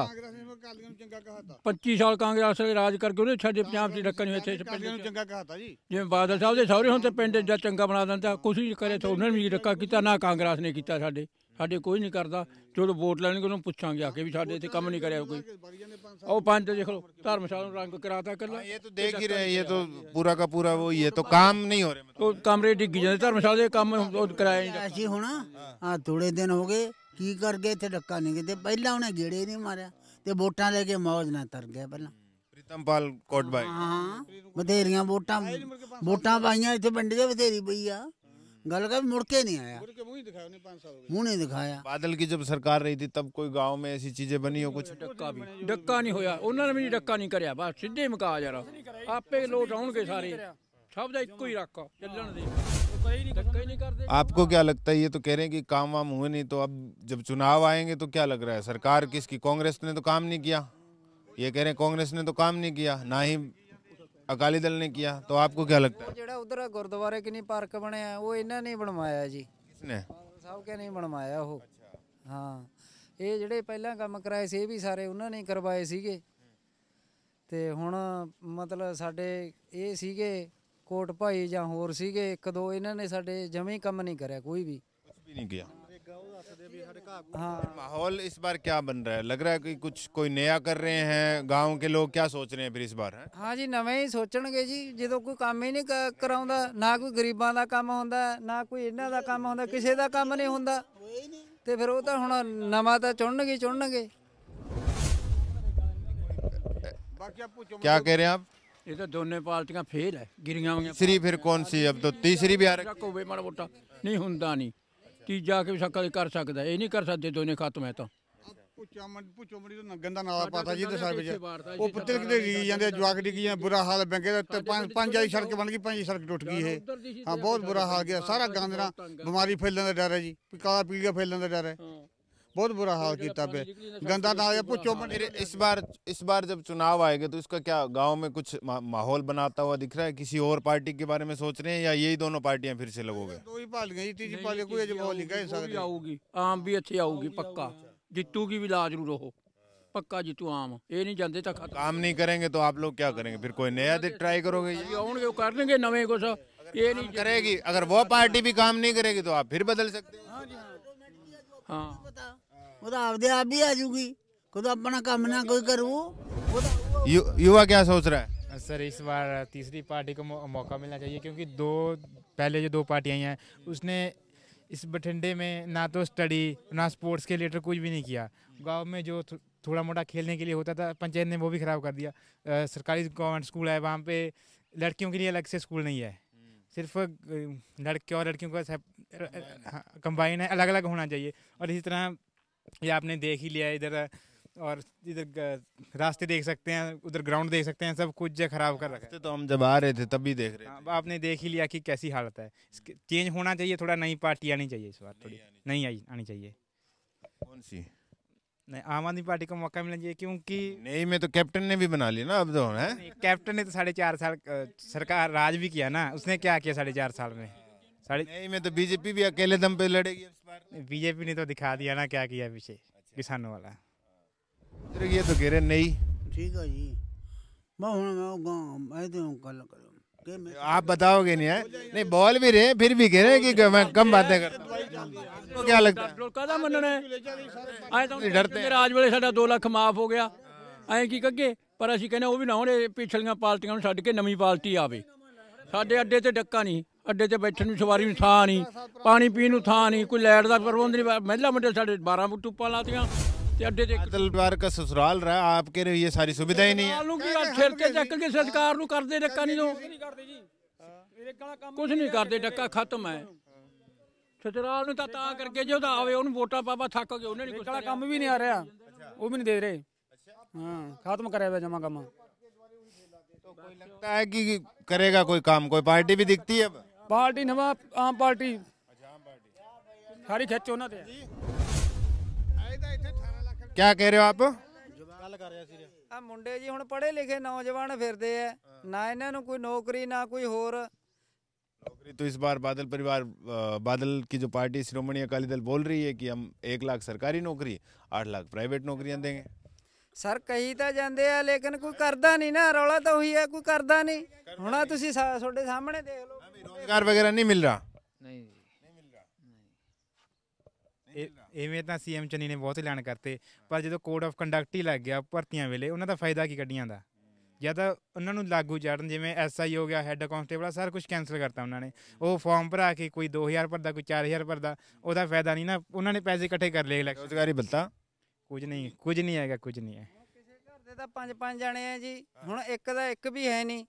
25 ਸਾਲ ਕਾਂਗਰਸ ਦੇ ਰਾਜ ਕਰਕੇ ਉਹਨੇ ਸਾਡੇ ਪੰਜਾਬ ਦੀ ਡੱਕਣ ਨਹੀਂ ਇੱਥੇ ਪਿੰਡ ਨੂੰ ਚੰਗਾ ਕਹਾਤਾ ਜੀ ਜਿਵੇਂ ਬਾਦਲ ਸਾਹਿਬ ਦੇ ਸਹੁਰੇ ਹੁਣ ਤੇ ਪਿੰਡ ਜਾਂ ਚੰਗਾ ਬਣਾ ਦਿੰਦਾ ਕੋਸ਼ਿਸ਼ ਕਰੇ ਤਾਂ ਉਹਨਾਂ ਨੇ ਵੀ ਡੱਕਾ ਕੀਤਾ ਨਾ ਕਾਂਗਰਸ ਨੇ ਕੀਤਾ ਸਾਡੇ ਸਾਡੇ ਕੋਈ ਨਹੀਂ ਕਰਦਾ ਜਦੋਂ ਵੋਟ ਲੈਣਗੇ ਉਹਨੂੰ ਪੁੱਛਾਂਗੇ ਆ ਕੇ ਵੀ ਸਾਡੇ ਇੱਥੇ ਕੰਮ ਨਹੀਂ ਕਰਿਆ ਕੋਈ ਉਹ ਪੰਜ ਤੇ ਦੇਖ ਲਓ ਧਰਮਸ਼ਾਲਾ ਨੂੰ ਰੰਗ ਕਰਾਤਾ ਕੱਲਾ ਇਹ ਤਾਂ ਦੇਖ ਹੀ ਰਹੇ ਇਹ ਤਾਂ ਪੂਰਾ ਦਾ ਪੂਰਾ ਉਹ ਇਹ ਤਾਂ ਕੰਮ ਨਹੀਂ ਹੋ ਰਿਹਾ हो ਉਹ ਕਮਰੇ ਡਿੱਗ ਜਾਂਦੇ ਧਰਮਸ਼ਾਲਾ ਦੇ ਕੰਮ ਉਹ ਕਰਾਇਆ ਨਹੀਂ ਅਸੀਂ ਹੁਣ ਆ ਥੋੜੇ ਦਿਨ ਹੋ ਗਏ ਕੀ ਕਰ ਗਏ ਇੱਥੇ ਡੱਕਾ ਨਹੀਂ ਕਿਤੇ ਪਹਿਲਾਂ ਉਹਨੇ ਗੇੜੇ ਨਹੀਂ ਮਾਰਿਆ ਤੇ ਵੋਟਾਂ ਲੈ ਕੇ ਮੌਜ ਨਾਲ ਤਰ ਗਿਆ ਪਹਿਲਾਂ ਪ੍ਰੀਤਮਪਾਲ ਕੋਟ ਬਾਈ ਹਾਂ ਬਥੇਰੀਆਂ ਵੋਟਾਂ ਵੋਟਾਂ ਪਾਈਆਂ ਇੱਥੇ ਪਿੰਡ ਦੇ ਬਥੇਰੀ ਪਈ ਆ गल का भी मुड़के नहीं आया मुँह नहीं दिखाया बादल की जब सरकार रही थी तब कोई गांव में ऐसी चीजें बनी हो कुछ डक्का भी डक्का नहीं होया उन्होंने भी डक्का नहीं करया बस सीधे मका जा रहा आपे लोट आउणगे सारे सब का इको ही रखा चलन दे आपको क्या लगता है ये तो कह रहे हैं कि काम वाम हुए नहीं तो अब जब चुनाव आएंगे तो क्या लग रहा है सरकार किसकी कांग्रेस ने तो काम नहीं किया ये कह रहे हैं कांग्रेस ने तो काम नहीं किया ना ही ਅਕਾਲੀ ਦਲ ਨੇ ਕੀਤਾ ਤਾਂ ਆਪਕੋ ਕੀ ਲੱਗਦਾ ਜਿਹੜਾ ਉਧਰ ਗੁਰਦੁਆਰੇ ਕਿੰਨੀ ਪਾਰਕ ਬਣਿਆ ਉਹ ਇਹਨਾਂ ਨੇ ਬਣਵਾਇਆ ਜੀ ਕਿਸਨੇ ਸਾਹਿਬ ਕੇ ਨਹੀਂ ਬਣਵਾਇਆ ਉਹ ਹਾਂ ਇਹ ਜਿਹੜੇ ਪਹਿਲਾਂ ਕੰਮ ਕਰਾਏ ਸੀ ਇਹ ਵੀ ਸਾਰੇ ਉਹਨਾਂ ਨੇ ਕਰਵਾਏ ਸੀਗੇ ਤੇ ਹੁਣ ਮਤਲਬ ਸਾਡੇ ਇਹ ਸੀਗੇ ਕੋਟ ਭਾਈ ਜਾਂ ਹੋਰ ਸੀਗੇ ਇੱਕ ਦੋ ਇਹਨਾਂ ਨੇ ਸਾਡੇ ਜਮੇ ਕੰਮ ਨਹੀਂ ਕਰਿਆ ਕੋਈ ਵੀ ਕੁਝ ਵੀ ਨਹੀਂ ਗਿਆ हाँ माहौल इस बार क्या बन रहा है लग रहा है कि कुछ कोई नया कर रहे हैं गांव के लोग क्या सोच रहे हैं फिर इस बार है? हाँ जी ਨਵੇਂ ਹੀ ਸੋਚਣਗੇ ਜੀ ਜਦੋਂ ਕੋਈ ਕੰਮ ਹੀ ਨਹੀਂ ਕ- ਕਰਾਉਂਦਾ ਨਾ ਕੋਈ ਗਰੀਬਾਂ ਦਾ ਕੰਮ ਹੁੰਦਾ ਨਾ ਕੋਈ ਇਹਨਾਂ ਦਾ ਕੰਮ ਹੁੰਦਾ ਕਿਸੇ ਦਾ ਕੰਮ ਨਹੀਂ ਹੁੰਦਾ फिर ਫਿਰ तो हम नवा तो चुन गए चुन गए क्या कह रहे हैं आप ये तो दोनों पार्टियां फेल है गिरियां फिर कौन सी अब तो तीसरी भी आ रही कोवे माड़ा नहीं ਕੇ ਕਿ ਸ਼ਕਲ ਕਰ ਸਕਦਾ ਇਹ ਨਹੀਂ ਕਰ ਸਕਦੇ ਦੋਨੇ ਖਤਮ ਹੈ ਤਾਂ ਪੁੱਚੋਮੜੀ ਤੋਂ ਗੰਦਾ ਨਾਲਾ ਪਾਤਾ ਜੀ ਦਸਾਂ ਵਿੱਚ ਉਹ ਪੁੱਤਰ ਕਿਤੇ ਡੀ ਜਾਂਦੇ ਜਵਾਕ ਡਿੱਗੀ ਬੁਰਾ ਹਾਲ ਬੈਂਕੇ ਦਾ ਪੰਜ ਪੰਜ ਵਾਲੀ ਸੜਕ ਬਣ ਗਈ ਪੰਜ ਸੜਕ ਟੁੱਟ ਗਈ ਇਹ ਹਾਂ ਬਹੁਤ ਬੁਰਾ ਹਾਲ ਗਿਆ ਸਾਰਾ ਗੰਦ ਬਿਮਾਰੀ ਫੈਲਣ ਦਾ ਡਰ ਹੈ ਜੀ ਕਾਲਾ ਪੀਲੀਆ ਫੈਲਣ ਦਾ ਡਰ ਹੈ बहुत बुरा हाल किया पे गंदा नाला पूछो इस बार इस बार जब चुनाव आएगा तो इसका क्या गांव में कुछ माहौल बनाता हुआ दिख रहा है किसी और पार्टी के बारे में सोच रहे हैं या यही दोनों पार्टियां फिर से लगोगे आम भी अच्छी आऊगी तो पक्का जीतू की भी लाज रू रहो पक्का जीतू आम ये नहीं जानते काम नहीं करेंगे तो आप लोग क्या करेंगे फिर कोई नया ट्राई करोगे कर देंगे नवे को कुछ ये नहीं करेगी अगर वो पार्टी भी काम नहीं करेगी तो आप फिर बदल सकते हो हाँ ਉਹਦਾ ਆਪਦੇ ਆਪ खुद अपना काम ना कोई करो युवा क्या सोच रहा है सर इस बार तीसरी पार्टी को मौका मिलना चाहिए क्योंकि दो पहले जो दो पार्टियाँ हैं उसने इस बठिंडे में ना तो स्टडी ना स्पोर्ट्स के रिलेटेड कुछ भी नहीं किया गांव में जो थोड़ा मोटा खेलने के लिए होता था पंचायत ने वो भी ख़राब कर दिया आ, सरकारी गवर्नमेंट स्कूल है वहाँ पे लड़कियों के लिए अलग से स्कूल नहीं है सिर्फ लड़के और लड़कियों का कंबाइन है अलग अलग होना चाहिए और इसी तरह ये आपने देख ही लिया इधर और इधर रास्ते देख सकते हैं उधर ग्राउंड देख सकते हैं सब कुछ खराब कर रखा है तो हम जब आ रहे थे तभी देख रहे हाँ, थे आपने देख ही लिया कि कैसी हालत है चेंज होना चाहिए थोड़ा नई पार्टी आनी चाहिए इस बार थोड़ी नई आई आनी चाहिए कौन सी नहीं आम आदमी पार्टी को मौका मिलना चाहिए क्योंकि नहीं में तो कैप्टन ने भी बना लिया ना अब तो है कैप्टन ने तो साढ़े चार साल सरकार राज भी किया ना उसने क्या किया साढ़े चार साल में साढ़े नहीं में तो बीजेपी भी अकेले दम पे लड़ेगी इस बार बीजेपी ने तो दिखा दिया ना क्या किया पीछे अच्छा। किसानों वाला ये तो कह रहे नहीं ठीक है जी मैं तो मैं आप बताओगे नहीं है नहीं बोल भी रहे फिर भी कह रहे हैं कि मैं कम बातें करता हूँ क्या लगता है तो डरते आज ਵੇਲੇ ਸਾਡਾ 2 ਲੱਖ ਮਾਫ ਹੋ ਗਿਆ ਐਂ ਕੀ ਕੱਗੇ ਪਰ ਅਸੀਂ ਕਹਿੰਦੇ ਉਹ ਵੀ ਨਾ ਹੋਣੇ ਪਿਛਲੀਆਂ ਪਾਰਟੀਆਂ ਨੂੰ ਛੱਡ ਕੇ ਨਵੀਂ ਪਾਰਟੀ ਆਵੇ ਸਾਡੇ ਅੱਡੇ ਤੇ ਡੱਕਾ ਅੱਡੇ ਤੇ ਬੈਠਣ ਨੂੰ ਸਵਾਰੀ ਨੂੰ ਥਾਂ ਨਹੀਂ ਪਾਣੀ ਪੀਣ ਨੂੰ ਥਾਂ ਨਹੀਂ ਕੋਈ ਲਾਈਟ ਦਾ ਪ੍ਰਬੰਧ ਨਹੀਂ ਮਹਿਲਾ ਮੰਡਲ ਸਾਡੇ 12 ਪਾ ਲਾਤੀਆਂ ਤੇ ਅੱਡੇ ਤੇ ਤਲਵਾਰ ਕਾ ਸਸੁਰਾਲ ਰਹਾ ਆਪਕੇ ਰਹੀ ਇਹ ਸਾਰੀ ਸੁਵਿਧਾ ਹੀ ਨਹੀਂ ਹੈ ਨੂੰ ਕੀ ਫਿਰ ਤੇ ਚੱਕ ਕੇ ਸਰਕਾਰ ਨੂੰ ਕਰਦੇ ਡੱਕਾ ਨਹੀਂ ਦੋ ਕੁਝ ਨਹੀਂ ਕਰਦੇ ਡੱਕਾ ਖਤਮ ਹੈ ਸਸੁਰਾਲ ਨੂੰ ਤਾਂ ਤਾਂ ਕਰਕੇ ਜੇ ਉਹਦਾ ਆਵੇ ਉਹਨੂੰ ਵੋਟਾਂ ਪਾਪਾ ਥੱਕ ਕੇ ਉਹਨੇ ਨਹੀਂ ਕੁਝ ਕੰਮ ਵੀ ਨਹੀਂ ਆ ਰਿਹਾ ਉਹ ਵੀ ਨਹੀਂ ਦੇ ਰਹੇ ਹਾਂ ਖਤਮ ਕਰਿਆ ਵੇ ਜਮਾ ਕੰਮ ਕੋਈ ਲੱਗਦਾ ਹੈ ਕਿ ਕਰੇਗਾ ਕੋਈ ਕੰਮ ਕੋਈ ਪਾਰਟੀ ਵੀ ਦਿਖਤੀ ਹੈ पार्टी नवा आम पार्टी सारी खिच उन्होंने क्या कह रहे हो आप मुंडे जी हम पढ़े लिखे नौजवान फिर ना इन्होंने कोई नौकरी ना कोई होर तो इस बार बादल परिवार बादल की जो पार्टी श्रोमणी अकाली दल बोल रही है कि हम एक लाख सरकारी नौकरी आठ लाख प्राइवेट नौकरियां देंगे सर कही तो जाते हैं लेकिन कोई करता नहीं ना रौला तो उ है कोई करता नहीं हूँ तुम सामने देख लो रोजगार वगैरह नहीं मिल रहा ਨਹੀਂ ਇਵੇਂ ਤਾਂ ਸੀਐਮ ਚੰਨੀ ਨੇ ਬਹੁਤ ਐਲਾਨ ਕਰਤੇ ਪਰ ਜਦੋਂ ਕੋਡ ਆਫ ਕੰਡਕਟ ਹੀ ਲੱਗ ਗਿਆ ਭਰਤੀਆਂ ਵੇਲੇ ਉਹਨਾਂ ਦਾ ਫਾਇਦਾ ਕੀ ਕੱਢੀਆਂ ਦਾ ਜਾਂ ਉਹਨਾਂ ਨੂੰ ਲਾਗੂ ਚੜਨ ਜਿਵੇਂ ਐਸਆਈ ਹੋ ਗਿਆ ਹੈੱਡ ਕਾਂਸਟੇਬਲ ਸਾਰ ਕੁਝ ਕੈਨਸਲ ਕਰਤਾ ਉਹਨਾਂ ਨੇ ਉਹ ਫਾਰਮ ਭਰਾ ਕੇ ਕੋਈ 2000 ਭਰਦਾ ਕੋਈ 4000 ਭਰਦਾ ਉਹਦਾ ਫਾਇਦਾ ਨਹੀਂ ਨਾ ਉਹਨਾਂ ਨੇ ਪੈਸੇ ਇਕੱਠੇ ਕਰ ਲਏ ਰੋਜ਼ਗਾਰੀ ਬਲਤਾ ਕੁਝ ਨਹੀਂ ਕੁਝ ਨਹੀਂ ਆਏਗਾ ਕੁਝ ਨਹੀਂ ਹੈ ਕਿਸੇ ਘਰ ਦੇ ਤਾਂ ਪੰਜ ਪੰਜ ਜਾਣੇ ਆ ਜੀ ਹੁਣ ਇੱਕ ਦਾ ਇੱਕ ਵੀ ਹੈ ਨਹੀਂ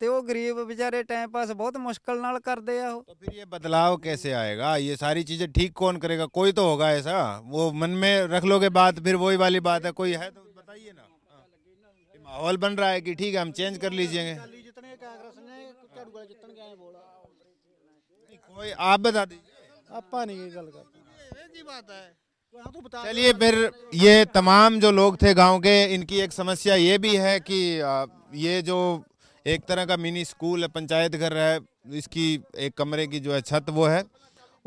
ਤੇ ਉਹ ਗਰੀਬ ਵਿਚਾਰੇ ਟਾਈਮ ਪਾਸ ਬਹੁਤ ਮੁਸ਼ਕਲ ਨਾਲ ਕਰਦੇ ਆ तो फिर ये बदलाव कैसे आएगा ये सारी चीजें ठीक कौन करेगा कोई तो होगा ऐसा वो मन में रख लोगे बात फिर वही वाली बात है कोई है तो बताइए ना माहौल बन रहा है कि ठीक है हम चेंज कर लीजिएंगे कोई आप बता दीजिए चलिए फिर ये तमाम जो लोग थे गांव के इनकी एक समस्या ये भी है कि ये जो एक तरह का मिनी स्कूल है पंचायत घर है इसकी एक कमरे की जो है छत वो है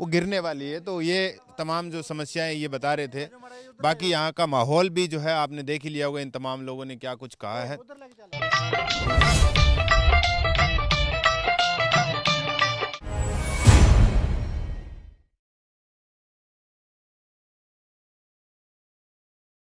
वो गिरने वाली है तो ये तमाम जो समस्याएं ये बता रहे थे बाकी यहाँ का माहौल भी जो है आपने देख ही लिया होगा इन तमाम लोगों ने क्या कुछ कहा है